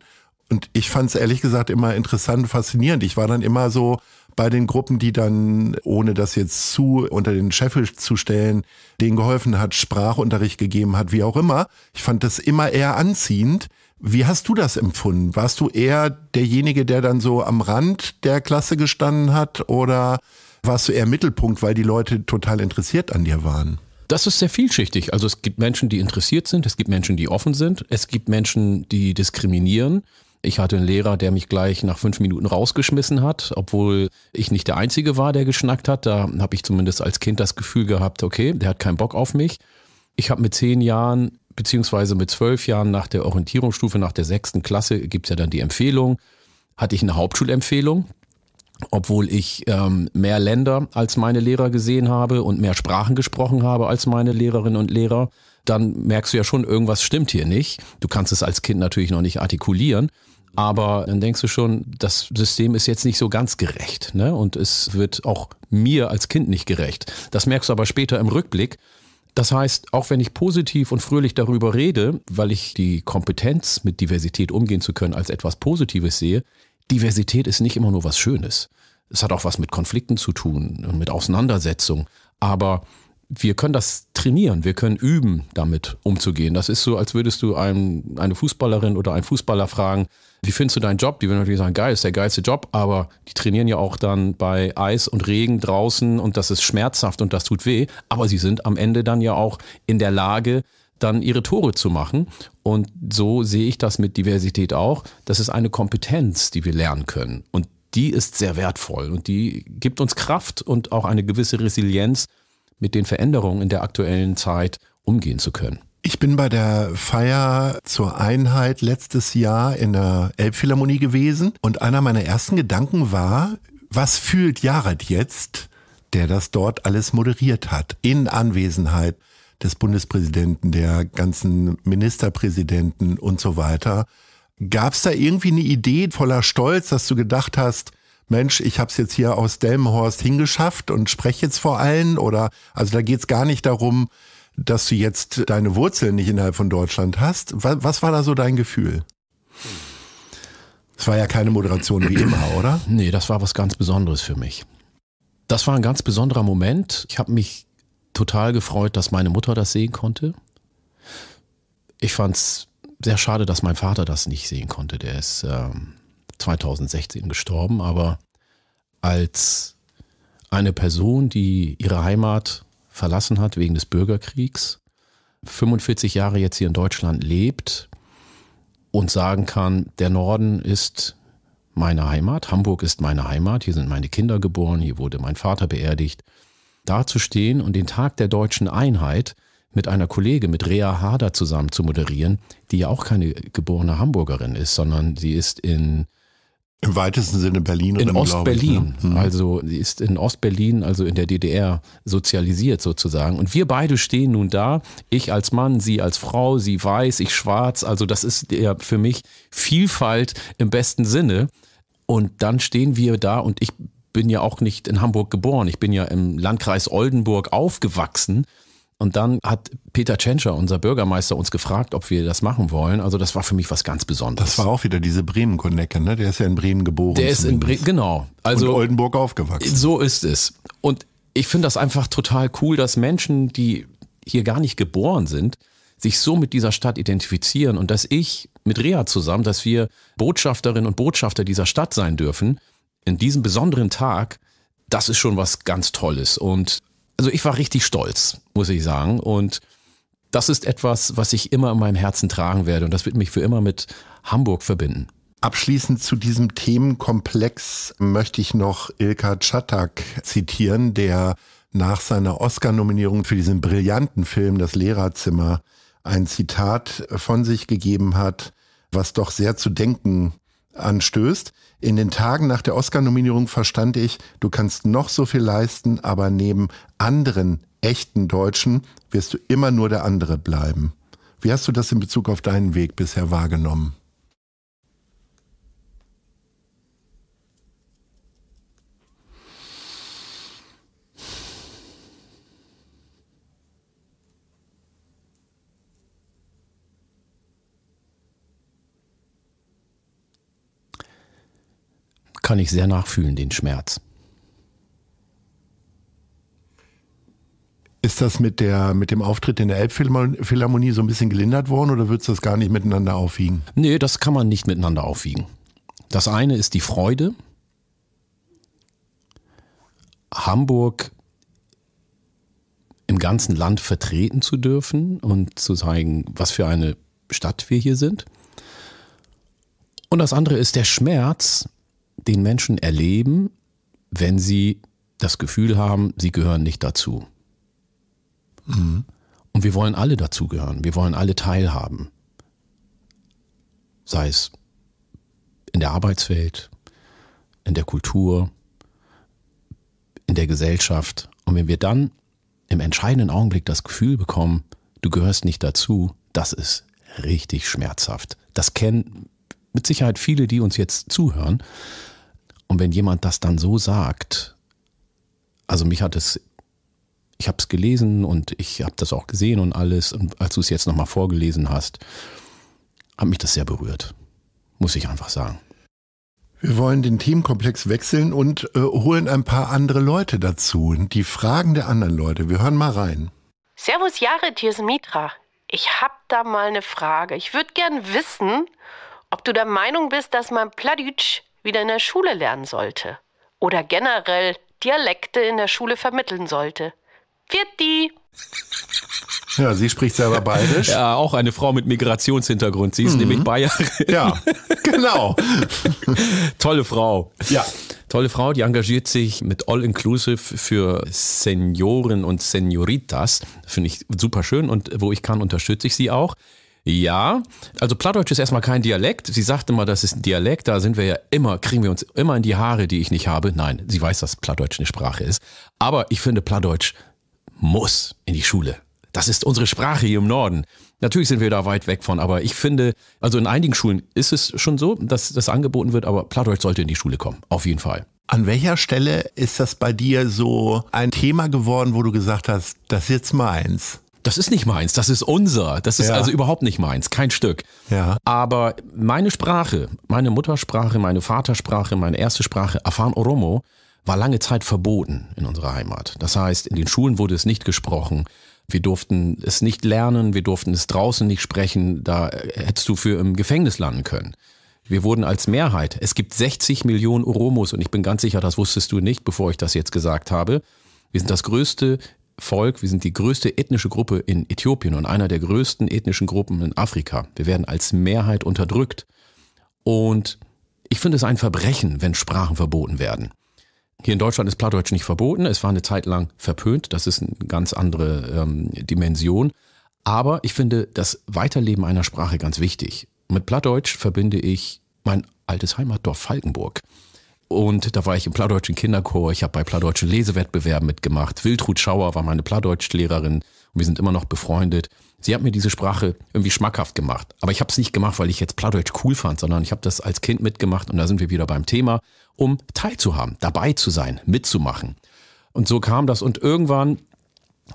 Und ich fand es ehrlich gesagt immer interessant, faszinierend. Ich war dann immer so bei den Gruppen, die dann, ohne das jetzt zu unter den Scheffel zu stellen, denen geholfen hat, Sprachunterricht gegeben hat, wie auch immer. Ich fand das immer eher anziehend, wie hast du das empfunden? Warst du eher derjenige, der dann so am Rand der Klasse gestanden hat oder warst du eher Mittelpunkt, weil die Leute total interessiert an dir waren? Das ist sehr vielschichtig. Also es gibt Menschen, die interessiert sind, es gibt Menschen, die offen sind, es gibt Menschen, die diskriminieren. Ich hatte einen Lehrer, der mich gleich nach fünf Minuten rausgeschmissen hat, obwohl ich nicht der Einzige war, der geschnackt hat. Da habe ich zumindest als Kind das Gefühl gehabt, okay, der hat keinen Bock auf mich. Ich habe mit zehn Jahren beziehungsweise mit zwölf Jahren nach der Orientierungsstufe, nach der sechsten Klasse gibt es ja dann die Empfehlung, hatte ich eine Hauptschulempfehlung, obwohl ich ähm, mehr Länder als meine Lehrer gesehen habe und mehr Sprachen gesprochen habe als meine Lehrerinnen und Lehrer, dann merkst du ja schon, irgendwas stimmt hier nicht. Du kannst es als Kind natürlich noch nicht artikulieren. Aber dann denkst du schon, das System ist jetzt nicht so ganz gerecht. Ne? Und es wird auch mir als Kind nicht gerecht. Das merkst du aber später im Rückblick, das heißt, auch wenn ich positiv und fröhlich darüber rede, weil ich die Kompetenz, mit Diversität umgehen zu können, als etwas Positives sehe, Diversität ist nicht immer nur was Schönes. Es hat auch was mit Konflikten zu tun und mit Auseinandersetzung. Aber wir können das trainieren, wir können üben, damit umzugehen. Das ist so, als würdest du einem, eine Fußballerin oder einen Fußballer fragen, wie findest du deinen Job? Die würden natürlich sagen, geil, ist der geilste Job, aber die trainieren ja auch dann bei Eis und Regen draußen und das ist schmerzhaft und das tut weh. Aber sie sind am Ende dann ja auch in der Lage, dann ihre Tore zu machen. Und so sehe ich das mit Diversität auch. Das ist eine Kompetenz, die wir lernen können. Und die ist sehr wertvoll und die gibt uns Kraft und auch eine gewisse Resilienz, mit den Veränderungen in der aktuellen Zeit umgehen zu können. Ich bin bei der Feier zur Einheit letztes Jahr in der Elbphilharmonie gewesen und einer meiner ersten Gedanken war, was fühlt Jared jetzt, der das dort alles moderiert hat, in Anwesenheit des Bundespräsidenten, der ganzen Ministerpräsidenten und so weiter. Gab es da irgendwie eine Idee voller Stolz, dass du gedacht hast, Mensch, ich habe es jetzt hier aus Delmenhorst hingeschafft und spreche jetzt vor allen? Oder also da geht es gar nicht darum, dass du jetzt deine Wurzeln nicht innerhalb von Deutschland hast. Was war da so dein Gefühl? Es war ja keine Moderation wie immer, oder? Nee, das war was ganz Besonderes für mich. Das war ein ganz besonderer Moment. Ich habe mich total gefreut, dass meine Mutter das sehen konnte. Ich fand es sehr schade, dass mein Vater das nicht sehen konnte. Der ist äh, 2016 gestorben, aber als eine Person, die ihre Heimat verlassen hat wegen des Bürgerkriegs, 45 Jahre jetzt hier in Deutschland lebt und sagen kann, der Norden ist meine Heimat, Hamburg ist meine Heimat, hier sind meine Kinder geboren, hier wurde mein Vater beerdigt, dazustehen und den Tag der deutschen Einheit mit einer Kollegin, mit Rea Harder zusammen zu moderieren, die ja auch keine geborene Hamburgerin ist, sondern sie ist in im weitesten Sinne Berlin oder in ne? Ostberlin. Ne? Hm. Also sie ist in Ostberlin, also in der DDR sozialisiert sozusagen. Und wir beide stehen nun da. Ich als Mann, sie als Frau, sie weiß, ich schwarz. Also das ist ja für mich Vielfalt im besten Sinne. Und dann stehen wir da und ich bin ja auch nicht in Hamburg geboren. Ich bin ja im Landkreis Oldenburg aufgewachsen. Und dann hat Peter Tschentscher, unser Bürgermeister, uns gefragt, ob wir das machen wollen. Also das war für mich was ganz Besonderes. Das war auch wieder diese Bremen-Konnecke, ne? Der ist ja in Bremen geboren. Der ist zumindest. in Bremen, genau. Also Und Oldenburg aufgewachsen. So ist es. Und ich finde das einfach total cool, dass Menschen, die hier gar nicht geboren sind, sich so mit dieser Stadt identifizieren und dass ich mit Rea zusammen, dass wir Botschafterinnen und Botschafter dieser Stadt sein dürfen, in diesem besonderen Tag, das ist schon was ganz Tolles. Und also ich war richtig stolz, muss ich sagen. Und das ist etwas, was ich immer in meinem Herzen tragen werde. Und das wird mich für immer mit Hamburg verbinden. Abschließend zu diesem Themenkomplex möchte ich noch Ilka Czatak zitieren, der nach seiner Oscar-Nominierung für diesen brillanten Film Das Lehrerzimmer ein Zitat von sich gegeben hat, was doch sehr zu denken anstößt. In den Tagen nach der Oscar-Nominierung verstand ich, du kannst noch so viel leisten, aber neben anderen echten Deutschen wirst du immer nur der andere bleiben. Wie hast du das in Bezug auf deinen Weg bisher wahrgenommen? kann ich sehr nachfühlen, den Schmerz. Ist das mit, der, mit dem Auftritt in der Elbphilharmonie so ein bisschen gelindert worden oder würdest du das gar nicht miteinander aufwiegen? Nee, das kann man nicht miteinander aufwiegen. Das eine ist die Freude. Hamburg im ganzen Land vertreten zu dürfen und zu zeigen, was für eine Stadt wir hier sind. Und das andere ist der Schmerz, den Menschen erleben, wenn sie das Gefühl haben, sie gehören nicht dazu. Mhm. Und wir wollen alle dazugehören, wir wollen alle teilhaben. Sei es in der Arbeitswelt, in der Kultur, in der Gesellschaft. Und wenn wir dann im entscheidenden Augenblick das Gefühl bekommen, du gehörst nicht dazu, das ist richtig schmerzhaft. Das kennen mit Sicherheit viele, die uns jetzt zuhören. Und wenn jemand das dann so sagt, also mich hat es, ich habe es gelesen und ich habe das auch gesehen und alles, und als du es jetzt nochmal vorgelesen hast, hat mich das sehr berührt, muss ich einfach sagen. Wir wollen den Themenkomplex wechseln und äh, holen ein paar andere Leute dazu, die Fragen der anderen Leute. Wir hören mal rein. Servus Jared, hier ist Mitra. Ich habe da mal eine Frage. Ich würde gern wissen, ob du der Meinung bist, dass man Pladütsch wieder in der Schule lernen sollte oder generell Dialekte in der Schule vermitteln sollte. Vierti! Ja, sie spricht selber Bayerisch. Ja, auch eine Frau mit Migrationshintergrund. Sie ist mhm. nämlich Bayerin. Ja, genau. Tolle Frau. Ja. Tolle Frau, die engagiert sich mit All Inclusive für Senioren und Senioritas. Finde ich super schön und wo ich kann, unterstütze ich sie auch. Ja, also Plattdeutsch ist erstmal kein Dialekt. Sie sagte mal, das ist ein Dialekt, da sind wir ja immer, kriegen wir uns immer in die Haare, die ich nicht habe. Nein, sie weiß, dass Plattdeutsch eine Sprache ist. Aber ich finde, Plattdeutsch muss in die Schule. Das ist unsere Sprache hier im Norden. Natürlich sind wir da weit weg von, aber ich finde, also in einigen Schulen ist es schon so, dass das angeboten wird, aber Plattdeutsch sollte in die Schule kommen, auf jeden Fall. An welcher Stelle ist das bei dir so ein Thema geworden, wo du gesagt hast, das ist jetzt meins? das ist nicht meins, das ist unser. Das ist ja. also überhaupt nicht meins, kein Stück. Ja. Aber meine Sprache, meine Muttersprache, meine Vatersprache, meine erste Sprache, Afan Oromo, war lange Zeit verboten in unserer Heimat. Das heißt, in den Schulen wurde es nicht gesprochen. Wir durften es nicht lernen, wir durften es draußen nicht sprechen. Da hättest du für im Gefängnis landen können. Wir wurden als Mehrheit. Es gibt 60 Millionen Oromos und ich bin ganz sicher, das wusstest du nicht, bevor ich das jetzt gesagt habe. Wir sind das größte Volk, wir sind die größte ethnische Gruppe in Äthiopien und einer der größten ethnischen Gruppen in Afrika. Wir werden als Mehrheit unterdrückt. Und ich finde es ein Verbrechen, wenn Sprachen verboten werden. Hier in Deutschland ist Plattdeutsch nicht verboten. Es war eine Zeit lang verpönt. Das ist eine ganz andere ähm, Dimension. Aber ich finde das Weiterleben einer Sprache ganz wichtig. Mit Plattdeutsch verbinde ich mein altes Heimatdorf Falkenburg. Und da war ich im Plattdeutschen Kinderchor, ich habe bei Plattdeutschen Lesewettbewerben mitgemacht. Wiltrud Schauer war meine Plattdeutschlehrerin und wir sind immer noch befreundet. Sie hat mir diese Sprache irgendwie schmackhaft gemacht. Aber ich habe es nicht gemacht, weil ich jetzt Plattdeutsch cool fand, sondern ich habe das als Kind mitgemacht und da sind wir wieder beim Thema, um teilzuhaben, dabei zu sein, mitzumachen. Und so kam das und irgendwann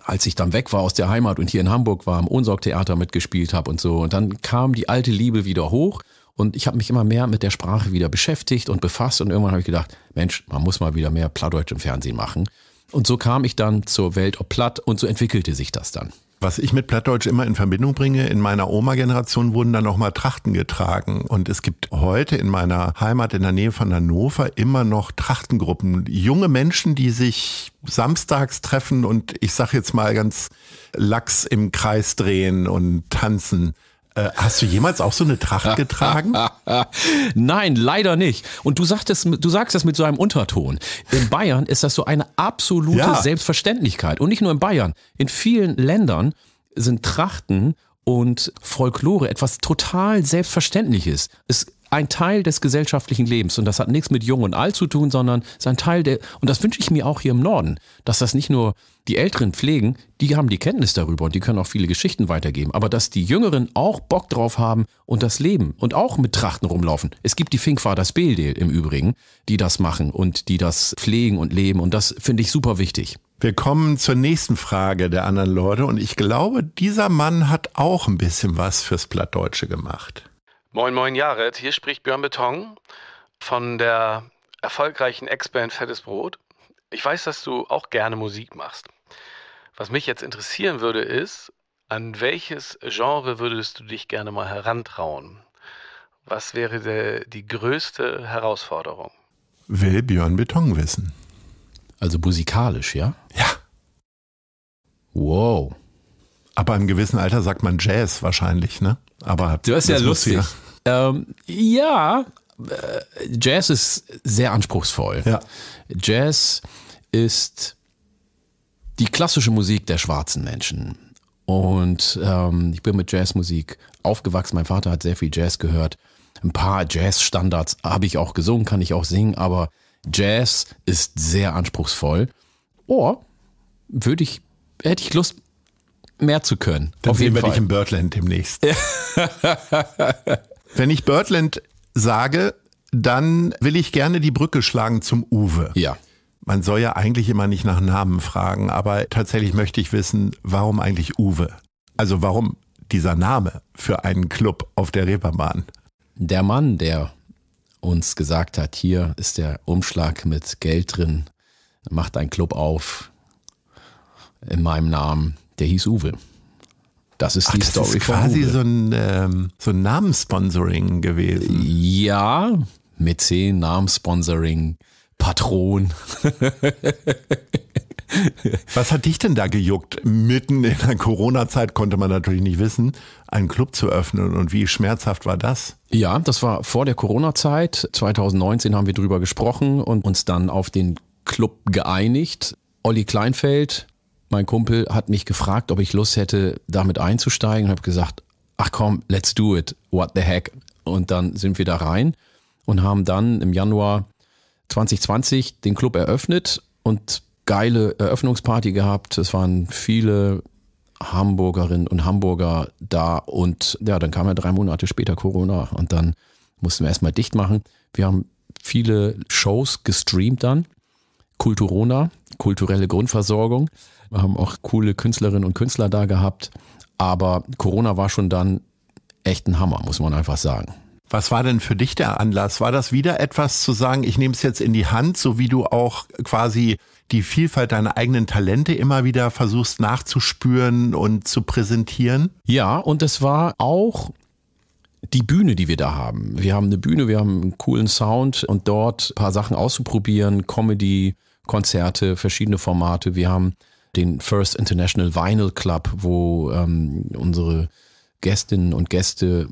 als ich dann weg war aus der Heimat und hier in Hamburg war, im ohnsorg mitgespielt habe und so. Und dann kam die alte Liebe wieder hoch. Und ich habe mich immer mehr mit der Sprache wieder beschäftigt und befasst und irgendwann habe ich gedacht, Mensch, man muss mal wieder mehr Plattdeutsch im Fernsehen machen. Und so kam ich dann zur Welt ob Platt und so entwickelte sich das dann. Was ich mit Plattdeutsch immer in Verbindung bringe, in meiner Oma-Generation wurden dann nochmal Trachten getragen. Und es gibt heute in meiner Heimat in der Nähe von Hannover immer noch Trachtengruppen. Junge Menschen, die sich samstags treffen und ich sage jetzt mal ganz lax im Kreis drehen und tanzen. Äh, hast du jemals auch so eine Tracht getragen? Nein, leider nicht. Und du sagtest, du sagst das mit so einem Unterton. In Bayern ist das so eine absolute ja. Selbstverständlichkeit. Und nicht nur in Bayern. In vielen Ländern sind Trachten und Folklore etwas total Selbstverständliches. Es ein Teil des gesellschaftlichen Lebens und das hat nichts mit Jung und Alt zu tun, sondern es ist ein Teil der, und das wünsche ich mir auch hier im Norden, dass das nicht nur die Älteren pflegen, die haben die Kenntnis darüber und die können auch viele Geschichten weitergeben, aber dass die Jüngeren auch Bock drauf haben und das Leben und auch mit Trachten rumlaufen. Es gibt die Finkvaders Beeldel im Übrigen, die das machen und die das pflegen und leben und das finde ich super wichtig. Wir kommen zur nächsten Frage der anderen Leute und ich glaube, dieser Mann hat auch ein bisschen was fürs Plattdeutsche gemacht. Moin, moin, Jared. Hier spricht Björn Beton von der erfolgreichen Ex-Band Fettes Brot. Ich weiß, dass du auch gerne Musik machst. Was mich jetzt interessieren würde, ist, an welches Genre würdest du dich gerne mal herantrauen? Was wäre der, die größte Herausforderung? Will Björn Beton wissen. Also musikalisch, ja? Ja. Wow. Aber im gewissen Alter sagt man Jazz wahrscheinlich, ne? Aber du hast ja lustig. Ja ähm, ja, äh, Jazz ist sehr anspruchsvoll. Ja. Jazz ist die klassische Musik der schwarzen Menschen. Und ähm, ich bin mit Jazzmusik aufgewachsen. Mein Vater hat sehr viel Jazz gehört. Ein paar Jazz-Standards habe ich auch gesungen, kann ich auch singen, aber Jazz ist sehr anspruchsvoll. Oh, würde ich, hätte ich Lust, mehr zu können. Dann Auf sehen jeden wir Fall. dich im Birdland demnächst. Wenn ich Birdland sage, dann will ich gerne die Brücke schlagen zum Uwe. Ja. Man soll ja eigentlich immer nicht nach Namen fragen, aber tatsächlich möchte ich wissen, warum eigentlich Uwe? Also warum dieser Name für einen Club auf der Reeperbahn? Der Mann, der uns gesagt hat, hier ist der Umschlag mit Geld drin, macht einen Club auf in meinem Namen, der hieß Uwe. Das ist Ach, die das Story. Das ist quasi so ein, ähm, so ein Namenssponsoring gewesen. Ja, Mäzen, Namenssponsoring, Patron. Was hat dich denn da gejuckt? Mitten in der Corona-Zeit konnte man natürlich nicht wissen, einen Club zu öffnen. Und wie schmerzhaft war das? Ja, das war vor der Corona-Zeit. 2019 haben wir drüber gesprochen und uns dann auf den Club geeinigt. Olli Kleinfeld, mein Kumpel hat mich gefragt, ob ich Lust hätte, damit einzusteigen und habe gesagt, ach komm, let's do it, what the heck. Und dann sind wir da rein und haben dann im Januar 2020 den Club eröffnet und geile Eröffnungsparty gehabt. Es waren viele Hamburgerinnen und Hamburger da und ja, dann kam ja drei Monate später Corona und dann mussten wir erstmal dicht machen. Wir haben viele Shows gestreamt dann. Kulturona, kulturelle Grundversorgung. Wir haben auch coole Künstlerinnen und Künstler da gehabt. Aber Corona war schon dann echt ein Hammer, muss man einfach sagen. Was war denn für dich der Anlass? War das wieder etwas zu sagen, ich nehme es jetzt in die Hand, so wie du auch quasi die Vielfalt deiner eigenen Talente immer wieder versuchst nachzuspüren und zu präsentieren? Ja, und es war auch die Bühne, die wir da haben. Wir haben eine Bühne, wir haben einen coolen Sound und dort ein paar Sachen auszuprobieren, Comedy, Konzerte, verschiedene Formate. Wir haben den First International Vinyl Club, wo ähm, unsere Gästinnen und Gäste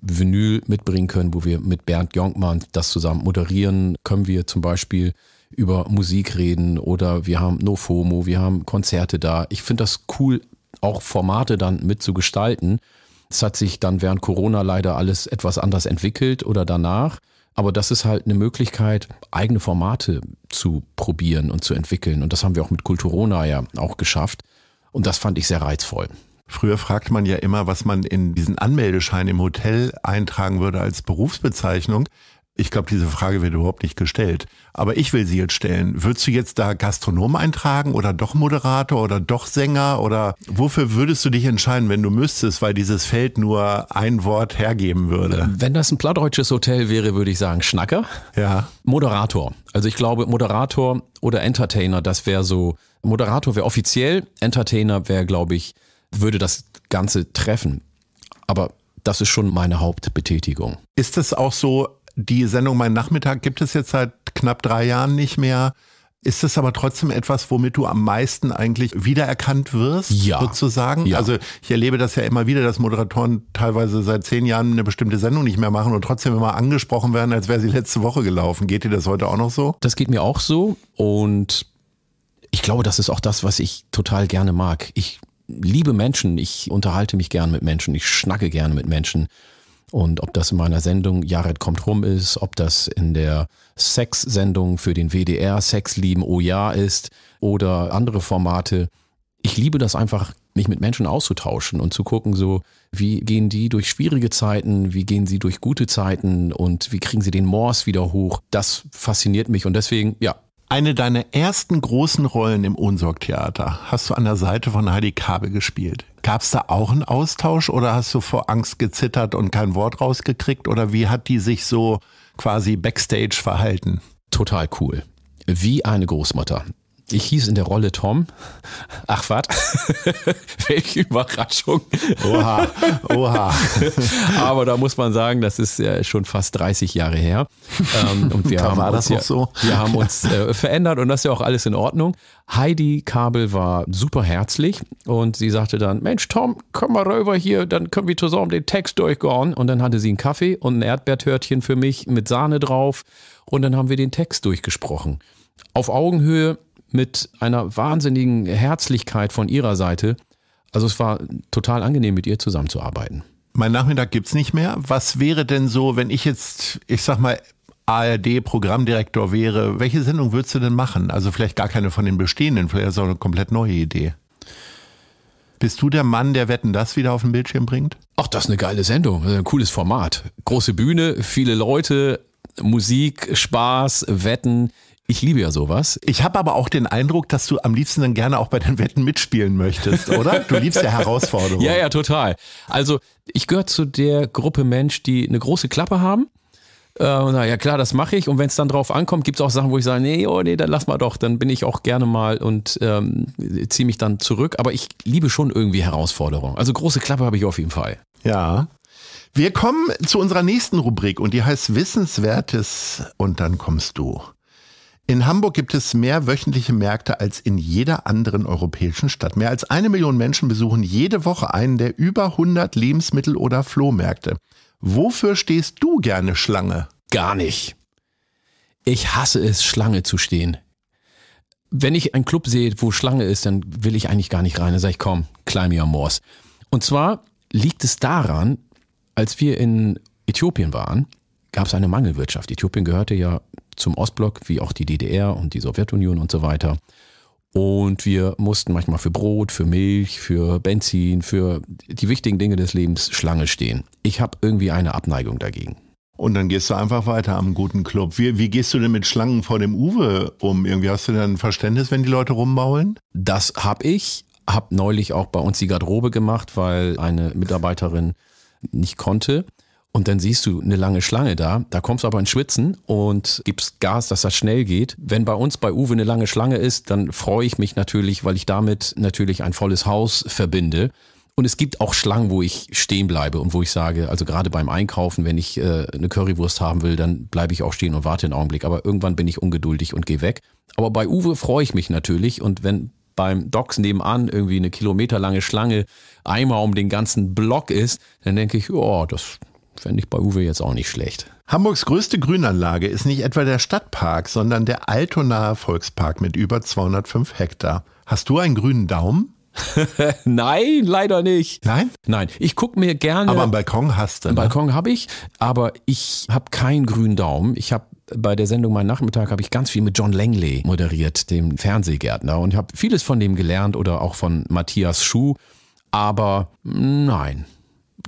Vinyl mitbringen können, wo wir mit Bernd Jonkmann das zusammen moderieren, können wir zum Beispiel über Musik reden oder wir haben No FOMO, wir haben Konzerte da. Ich finde das cool, auch Formate dann mitzugestalten. Es hat sich dann während Corona leider alles etwas anders entwickelt oder danach. Aber das ist halt eine Möglichkeit, eigene Formate zu probieren und zu entwickeln. Und das haben wir auch mit Kulturona ja auch geschafft. Und das fand ich sehr reizvoll. Früher fragt man ja immer, was man in diesen Anmeldeschein im Hotel eintragen würde als Berufsbezeichnung. Ich glaube, diese Frage wird überhaupt nicht gestellt. Aber ich will sie jetzt stellen. Würdest du jetzt da Gastronom eintragen oder doch Moderator oder doch Sänger oder wofür würdest du dich entscheiden, wenn du müsstest, weil dieses Feld nur ein Wort hergeben würde? Wenn das ein plattdeutsches Hotel wäre, würde ich sagen Schnacker. Ja. Moderator. Also ich glaube, Moderator oder Entertainer, das wäre so. Moderator wäre offiziell, Entertainer wäre, glaube ich, würde das Ganze treffen. Aber das ist schon meine Hauptbetätigung. Ist das auch so die Sendung Mein Nachmittag gibt es jetzt seit knapp drei Jahren nicht mehr. Ist es aber trotzdem etwas, womit du am meisten eigentlich wiedererkannt wirst, ja. sozusagen? Ja. Also ich erlebe das ja immer wieder, dass Moderatoren teilweise seit zehn Jahren eine bestimmte Sendung nicht mehr machen und trotzdem immer angesprochen werden, als wäre sie letzte Woche gelaufen. Geht dir das heute auch noch so? Das geht mir auch so und ich glaube, das ist auch das, was ich total gerne mag. Ich liebe Menschen, ich unterhalte mich gern mit Menschen, ich schnacke gerne mit Menschen. Und ob das in meiner Sendung Jared kommt rum ist, ob das in der Sex-Sendung für den WDR Sex lieben, oh ja ist oder andere Formate. Ich liebe das einfach, mich mit Menschen auszutauschen und zu gucken, so wie gehen die durch schwierige Zeiten, wie gehen sie durch gute Zeiten und wie kriegen sie den Morse wieder hoch. Das fasziniert mich und deswegen, ja, eine deiner ersten großen Rollen im ohnsorg hast du an der Seite von Heidi Kabel gespielt. Gab es da auch einen Austausch oder hast du vor Angst gezittert und kein Wort rausgekriegt? Oder wie hat die sich so quasi backstage verhalten? Total cool. Wie eine Großmutter ich hieß in der Rolle Tom. Ach, was? Welche Überraschung. Oha, oha. Aber da muss man sagen, das ist ja äh, schon fast 30 Jahre her. Ähm, und wir da haben war uns das noch so. Wir haben uns äh, verändert und das ist ja auch alles in Ordnung. Heidi Kabel war super herzlich und sie sagte dann, Mensch Tom, komm mal rüber hier, dann können wir zusammen den Text durchgehen. Und dann hatte sie einen Kaffee und ein Erdbeertörtchen für mich mit Sahne drauf und dann haben wir den Text durchgesprochen. Auf Augenhöhe mit einer wahnsinnigen Herzlichkeit von ihrer Seite. Also es war total angenehm, mit ihr zusammenzuarbeiten. Mein Nachmittag gibt es nicht mehr. Was wäre denn so, wenn ich jetzt, ich sag mal, ARD-Programmdirektor wäre, welche Sendung würdest du denn machen? Also vielleicht gar keine von den bestehenden, vielleicht so eine komplett neue Idee. Bist du der Mann, der Wetten das wieder auf den Bildschirm bringt? Ach, das ist eine geile Sendung, ein cooles Format. Große Bühne, viele Leute, Musik, Spaß, Wetten. Ich liebe ja sowas. Ich habe aber auch den Eindruck, dass du am liebsten dann gerne auch bei den Wetten mitspielen möchtest, oder? Du liebst ja Herausforderungen. ja, ja, total. Also ich gehöre zu der Gruppe Mensch, die eine große Klappe haben. Äh, na, ja klar, das mache ich. Und wenn es dann drauf ankommt, gibt es auch Sachen, wo ich sage, nee, oh nee, dann lass mal doch. Dann bin ich auch gerne mal und ähm, ziehe mich dann zurück. Aber ich liebe schon irgendwie Herausforderungen. Also große Klappe habe ich auf jeden Fall. Ja. Wir kommen zu unserer nächsten Rubrik und die heißt Wissenswertes und dann kommst du. In Hamburg gibt es mehr wöchentliche Märkte als in jeder anderen europäischen Stadt. Mehr als eine Million Menschen besuchen jede Woche einen der über 100 Lebensmittel- oder Flohmärkte. Wofür stehst du gerne Schlange? Gar nicht. Ich hasse es, Schlange zu stehen. Wenn ich einen Club sehe, wo Schlange ist, dann will ich eigentlich gar nicht rein. Dann sage ich, komm, climb your moors. Und zwar liegt es daran, als wir in Äthiopien waren, gab es eine Mangelwirtschaft. Äthiopien gehörte ja zum Ostblock, wie auch die DDR und die Sowjetunion und so weiter. Und wir mussten manchmal für Brot, für Milch, für Benzin, für die wichtigen Dinge des Lebens Schlange stehen. Ich habe irgendwie eine Abneigung dagegen. Und dann gehst du einfach weiter am guten Club. Wie, wie gehst du denn mit Schlangen vor dem Uwe um? Irgendwie hast du dann ein Verständnis, wenn die Leute rummaulen? Das habe ich. Habe neulich auch bei uns die Garderobe gemacht, weil eine Mitarbeiterin nicht konnte und dann siehst du eine lange Schlange da, da kommst du aber ins Schwitzen und gibst Gas, dass das schnell geht. Wenn bei uns bei Uwe eine lange Schlange ist, dann freue ich mich natürlich, weil ich damit natürlich ein volles Haus verbinde. Und es gibt auch Schlangen, wo ich stehen bleibe und wo ich sage, also gerade beim Einkaufen, wenn ich äh, eine Currywurst haben will, dann bleibe ich auch stehen und warte einen Augenblick. Aber irgendwann bin ich ungeduldig und gehe weg. Aber bei Uwe freue ich mich natürlich. Und wenn beim Docks nebenan irgendwie eine kilometerlange Schlange einmal um den ganzen Block ist, dann denke ich, oh, das fände ich bei Uwe jetzt auch nicht schlecht. Hamburgs größte Grünanlage ist nicht etwa der Stadtpark, sondern der Altonaer Volkspark mit über 205 Hektar. Hast du einen grünen Daumen? Nein, leider nicht. Nein? Nein, ich gucke mir gerne. Aber einen Balkon hast du. Ne? Einen Balkon habe ich, aber ich habe keinen grünen Daumen. Ich habe bei der Sendung Mein Nachmittag habe ich ganz viel mit John Langley moderiert, dem Fernsehgärtner, und habe vieles von dem gelernt oder auch von Matthias Schuh. Aber mm, nein,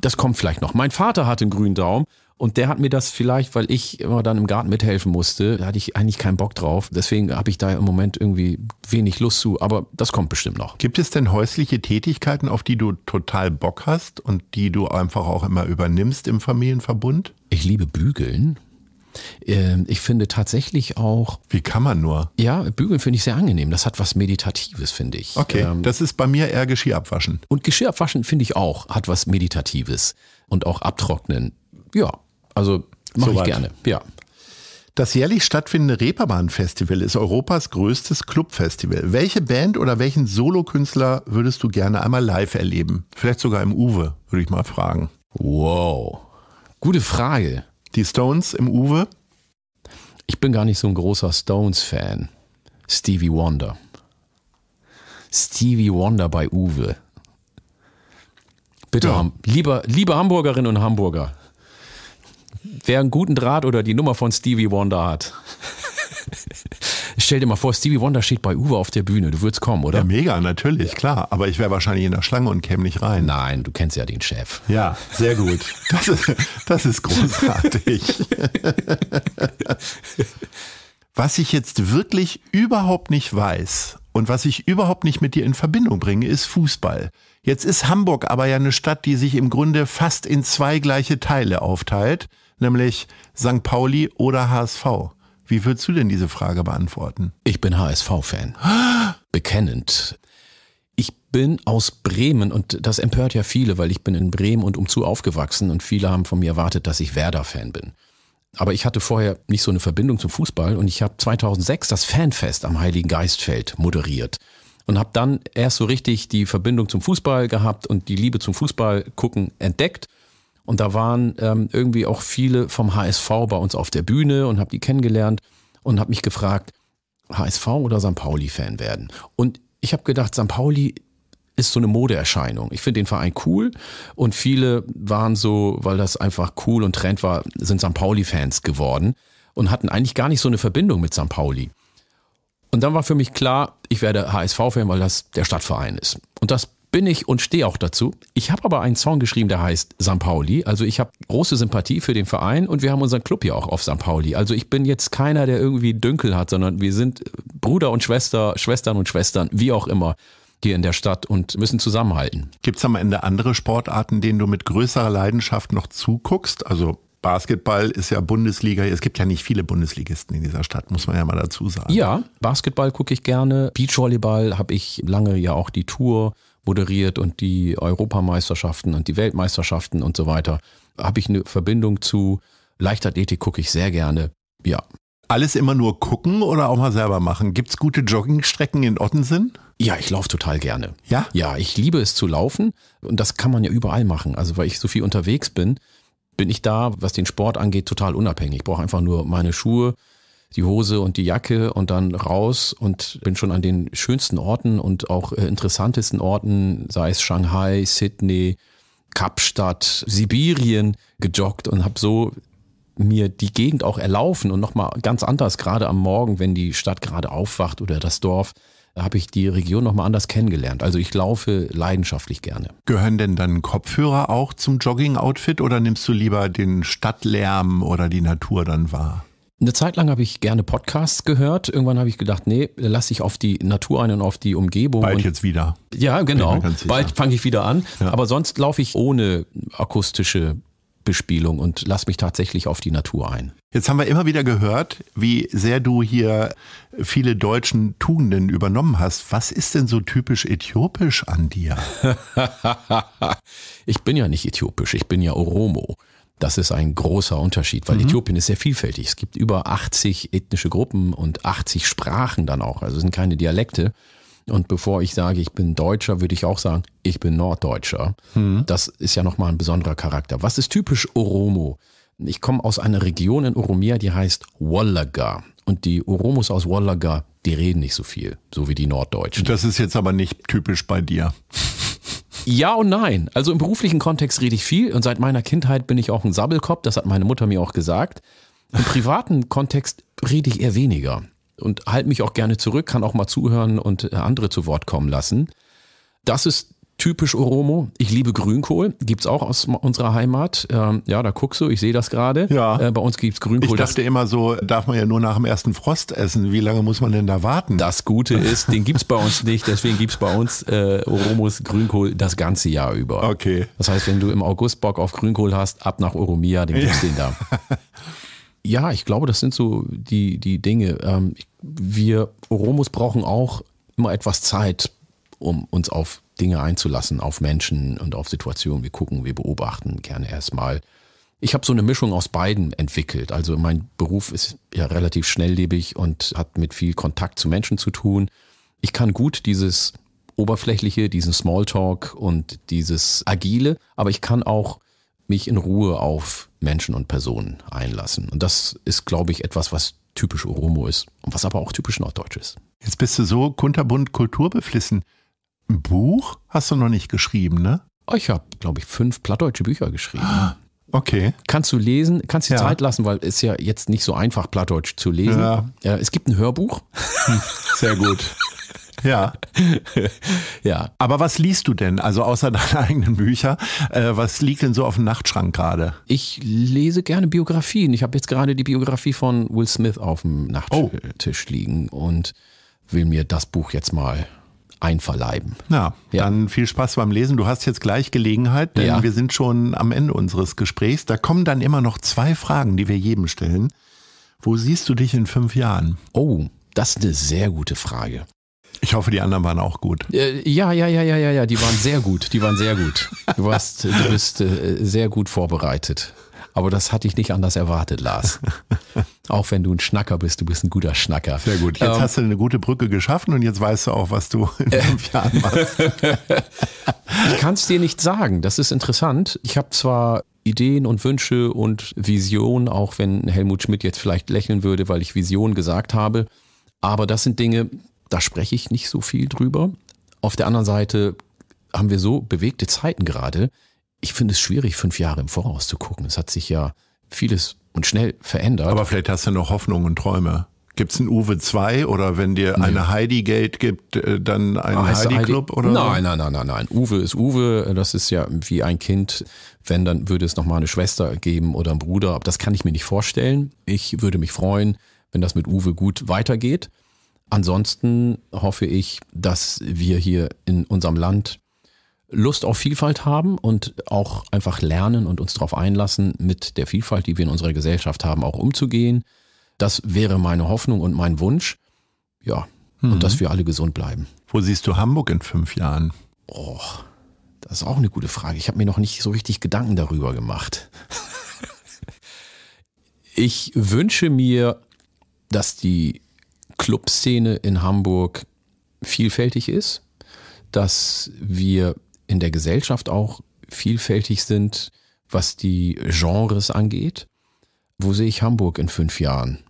das kommt vielleicht noch. Mein Vater hatte einen grünen Daumen und der hat mir das vielleicht, weil ich immer dann im Garten mithelfen musste, da hatte ich eigentlich keinen Bock drauf. Deswegen habe ich da im Moment irgendwie wenig Lust zu, aber das kommt bestimmt noch. Gibt es denn häusliche Tätigkeiten, auf die du total Bock hast und die du einfach auch immer übernimmst im Familienverbund? Ich liebe Bügeln. Ähm, ich finde tatsächlich auch. Wie kann man nur? Ja, bügeln finde ich sehr angenehm. Das hat was Meditatives, finde ich. Okay, ähm, das ist bei mir eher Geschirr abwaschen. Und Geschirr abwaschen finde ich auch, hat was Meditatives. Und auch abtrocknen. Ja, also mache ich gerne. Ja. Das jährlich stattfindende Reeperbahn-Festival ist Europas größtes Clubfestival. Welche Band oder welchen Solokünstler würdest du gerne einmal live erleben? Vielleicht sogar im Uwe, würde ich mal fragen. Wow. Gute Frage. Die Stones im Uwe? Ich bin gar nicht so ein großer Stones-Fan. Stevie Wonder. Stevie Wonder bei Uwe. Bitte, ja. lieber, liebe Hamburgerinnen und Hamburger, wer einen guten Draht oder die Nummer von Stevie Wonder hat, Stell dir mal vor, Stevie Wonder steht bei Uwe auf der Bühne. Du würdest kommen, oder? Ja, mega, natürlich, klar. Aber ich wäre wahrscheinlich in der Schlange und käme nicht rein. Nein, du kennst ja den Chef. Ja, sehr gut. Das ist, das ist großartig. was ich jetzt wirklich überhaupt nicht weiß und was ich überhaupt nicht mit dir in Verbindung bringe, ist Fußball. Jetzt ist Hamburg aber ja eine Stadt, die sich im Grunde fast in zwei gleiche Teile aufteilt, nämlich St. Pauli oder HSV. Wie würdest du denn diese Frage beantworten? Ich bin HSV-Fan. Bekennend. Ich bin aus Bremen und das empört ja viele, weil ich bin in Bremen und umzu aufgewachsen und viele haben von mir erwartet, dass ich Werder-Fan bin. Aber ich hatte vorher nicht so eine Verbindung zum Fußball und ich habe 2006 das Fanfest am Heiligen Geistfeld moderiert und habe dann erst so richtig die Verbindung zum Fußball gehabt und die Liebe zum Fußball gucken entdeckt und da waren ähm, irgendwie auch viele vom HSV bei uns auf der Bühne und habe die kennengelernt und habe mich gefragt, HSV oder St. Pauli-Fan werden. Und ich habe gedacht, St. Pauli ist so eine Modeerscheinung. Ich finde den Verein cool und viele waren so, weil das einfach cool und Trend war, sind St. Pauli-Fans geworden und hatten eigentlich gar nicht so eine Verbindung mit St. Pauli. Und dann war für mich klar, ich werde HSV-Fan, weil das der Stadtverein ist. Und das bin ich und stehe auch dazu. Ich habe aber einen Song geschrieben, der heißt St. Pauli. Also ich habe große Sympathie für den Verein und wir haben unseren Club hier auch auf St. Pauli. Also ich bin jetzt keiner, der irgendwie Dünkel hat, sondern wir sind Bruder und Schwester, Schwestern und Schwestern, wie auch immer hier in der Stadt und müssen zusammenhalten. Gibt es am Ende andere Sportarten, denen du mit größerer Leidenschaft noch zuguckst? Also Basketball ist ja Bundesliga. Es gibt ja nicht viele Bundesligisten in dieser Stadt, muss man ja mal dazu sagen. Ja, Basketball gucke ich gerne. Beachvolleyball habe ich lange ja auch die Tour moderiert und die Europameisterschaften und die Weltmeisterschaften und so weiter. Habe ich eine Verbindung zu. Leichtathletik gucke ich sehr gerne. Ja. Alles immer nur gucken oder auch mal selber machen? Gibt es gute Joggingstrecken in Ottensen? Ja, ich laufe total gerne. Ja? Ja, ich liebe es zu laufen und das kann man ja überall machen. Also weil ich so viel unterwegs bin, bin ich da, was den Sport angeht, total unabhängig. Ich brauche einfach nur meine Schuhe, die Hose und die Jacke und dann raus und bin schon an den schönsten Orten und auch äh, interessantesten Orten, sei es Shanghai, Sydney, Kapstadt, Sibirien gejoggt und habe so mir die Gegend auch erlaufen und nochmal ganz anders, gerade am Morgen, wenn die Stadt gerade aufwacht oder das Dorf, habe ich die Region nochmal anders kennengelernt. Also ich laufe leidenschaftlich gerne. Gehören denn dann Kopfhörer auch zum Jogging-Outfit oder nimmst du lieber den Stadtlärm oder die Natur dann wahr? Eine Zeit lang habe ich gerne Podcasts gehört. Irgendwann habe ich gedacht, nee, lass ich auf die Natur ein und auf die Umgebung. Bald jetzt wieder. Ja, genau. Bald fange ich wieder an. Ja. Aber sonst laufe ich ohne akustische Bespielung und lass mich tatsächlich auf die Natur ein. Jetzt haben wir immer wieder gehört, wie sehr du hier viele deutschen Tugenden übernommen hast. Was ist denn so typisch äthiopisch an dir? ich bin ja nicht äthiopisch, ich bin ja Oromo. Das ist ein großer Unterschied, weil mhm. Äthiopien ist sehr vielfältig. Es gibt über 80 ethnische Gruppen und 80 Sprachen dann auch. Also es sind keine Dialekte. Und bevor ich sage, ich bin Deutscher, würde ich auch sagen, ich bin Norddeutscher. Mhm. Das ist ja nochmal ein besonderer Charakter. Was ist typisch Oromo? Ich komme aus einer Region in Oromia, die heißt Wallaga. Und die Oromos aus Wallaga, die reden nicht so viel, so wie die Norddeutschen. Das ist jetzt aber nicht typisch bei dir. Ja und nein. Also im beruflichen Kontext rede ich viel und seit meiner Kindheit bin ich auch ein Sabbelkopf, das hat meine Mutter mir auch gesagt. Im privaten Kontext rede ich eher weniger und halte mich auch gerne zurück, kann auch mal zuhören und äh, andere zu Wort kommen lassen. Das ist typisch Oromo. Ich liebe Grünkohl, gibt's auch aus unserer Heimat. Ähm, ja, da guckst du, ich sehe das gerade. Ja. Äh, bei uns gibt's Grünkohl. Ich dachte immer so, darf man ja nur nach dem ersten Frost essen. Wie lange muss man denn da warten? Das Gute ist, den gibt's bei uns nicht. Deswegen gibt's bei uns äh, Oromos Grünkohl das ganze Jahr über. Okay. Das heißt, wenn du im August Bock auf Grünkohl hast, ab nach Oromia, den gibt's ja. den da. Ja, ich glaube, das sind so die, die Dinge. Ähm, wir Oromos brauchen auch immer etwas Zeit, um uns auf Dinge einzulassen auf Menschen und auf Situationen. Wir gucken, wir beobachten gerne erstmal. Ich habe so eine Mischung aus beiden entwickelt. Also mein Beruf ist ja relativ schnelllebig und hat mit viel Kontakt zu Menschen zu tun. Ich kann gut dieses oberflächliche, diesen Smalltalk und dieses agile, aber ich kann auch mich in Ruhe auf Menschen und Personen einlassen. Und das ist, glaube ich, etwas, was typisch Oromo ist und was aber auch typisch Norddeutsch ist. Jetzt bist du so kunterbunt kulturbeflissen. Ein Buch hast du noch nicht geschrieben, ne? Oh, ich habe, glaube ich, fünf plattdeutsche Bücher geschrieben. Okay. Kannst du lesen, kannst dir ja. Zeit lassen, weil es ist ja jetzt nicht so einfach, Plattdeutsch zu lesen. Ja. es gibt ein Hörbuch. Hm, sehr gut. Ja. ja. Aber was liest du denn? Also außer deine eigenen Bücher, äh, was liegt denn so auf dem Nachtschrank gerade? Ich lese gerne Biografien. Ich habe jetzt gerade die Biografie von Will Smith auf dem Nachttisch oh. liegen und will mir das Buch jetzt mal einverleiben. Na, ja. dann viel Spaß beim Lesen. Du hast jetzt gleich Gelegenheit, denn ja. wir sind schon am Ende unseres Gesprächs. Da kommen dann immer noch zwei Fragen, die wir jedem stellen. Wo siehst du dich in fünf Jahren? Oh, das ist eine sehr gute Frage. Ich hoffe, die anderen waren auch gut. Äh, ja, ja, ja, ja, ja, ja, die waren sehr gut. Die waren sehr gut. Du, warst, du bist äh, sehr gut vorbereitet. Aber das hatte ich nicht anders erwartet, Lars. auch wenn du ein Schnacker bist, du bist ein guter Schnacker. Sehr gut. Jetzt ähm, hast du eine gute Brücke geschaffen und jetzt weißt du auch, was du in äh. fünf Jahren machst. ich kann es dir nicht sagen. Das ist interessant. Ich habe zwar Ideen und Wünsche und Visionen, auch wenn Helmut Schmidt jetzt vielleicht lächeln würde, weil ich Vision gesagt habe. Aber das sind Dinge, da spreche ich nicht so viel drüber. Auf der anderen Seite haben wir so bewegte Zeiten gerade ich finde es schwierig, fünf Jahre im Voraus zu gucken. Es hat sich ja vieles und schnell verändert. Aber vielleicht hast du noch Hoffnungen und Träume. Gibt es einen Uwe 2 oder wenn dir nee. eine Heidi Geld gibt, äh, dann einen ah, Heidi Club oder? Nein, nein, nein, nein, nein. Uwe ist Uwe. Das ist ja wie ein Kind. Wenn, dann würde es nochmal eine Schwester geben oder einen Bruder. Das kann ich mir nicht vorstellen. Ich würde mich freuen, wenn das mit Uwe gut weitergeht. Ansonsten hoffe ich, dass wir hier in unserem Land Lust auf Vielfalt haben und auch einfach lernen und uns darauf einlassen, mit der Vielfalt, die wir in unserer Gesellschaft haben, auch umzugehen. Das wäre meine Hoffnung und mein Wunsch. Ja, mhm. und dass wir alle gesund bleiben. Wo siehst du Hamburg in fünf Jahren? Oh, das ist auch eine gute Frage. Ich habe mir noch nicht so richtig Gedanken darüber gemacht. ich wünsche mir, dass die Clubszene in Hamburg vielfältig ist, dass wir in der Gesellschaft auch vielfältig sind, was die Genres angeht. Wo sehe ich Hamburg in fünf Jahren?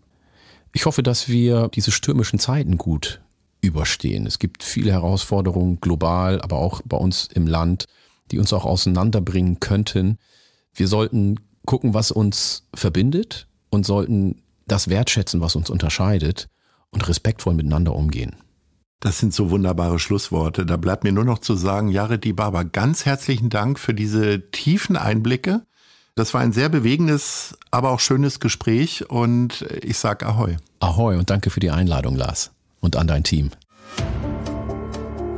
Ich hoffe, dass wir diese stürmischen Zeiten gut überstehen. Es gibt viele Herausforderungen global, aber auch bei uns im Land, die uns auch auseinanderbringen könnten. Wir sollten gucken, was uns verbindet und sollten das wertschätzen, was uns unterscheidet und respektvoll miteinander umgehen. Das sind so wunderbare Schlussworte. Da bleibt mir nur noch zu sagen, Jared Baba, ganz herzlichen Dank für diese tiefen Einblicke. Das war ein sehr bewegendes, aber auch schönes Gespräch und ich sage Ahoi. Ahoi und danke für die Einladung, Lars, und an dein Team.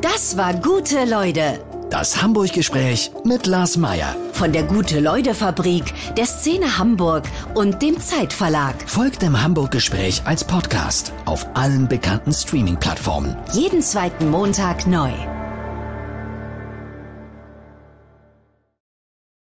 Das war gute Leute. Das Hamburg-Gespräch mit Lars Meier. Von der Gute-Leute-Fabrik, der Szene Hamburg und dem Zeitverlag. Folgt dem Hamburg-Gespräch als Podcast auf allen bekannten Streaming-Plattformen. Jeden zweiten Montag neu.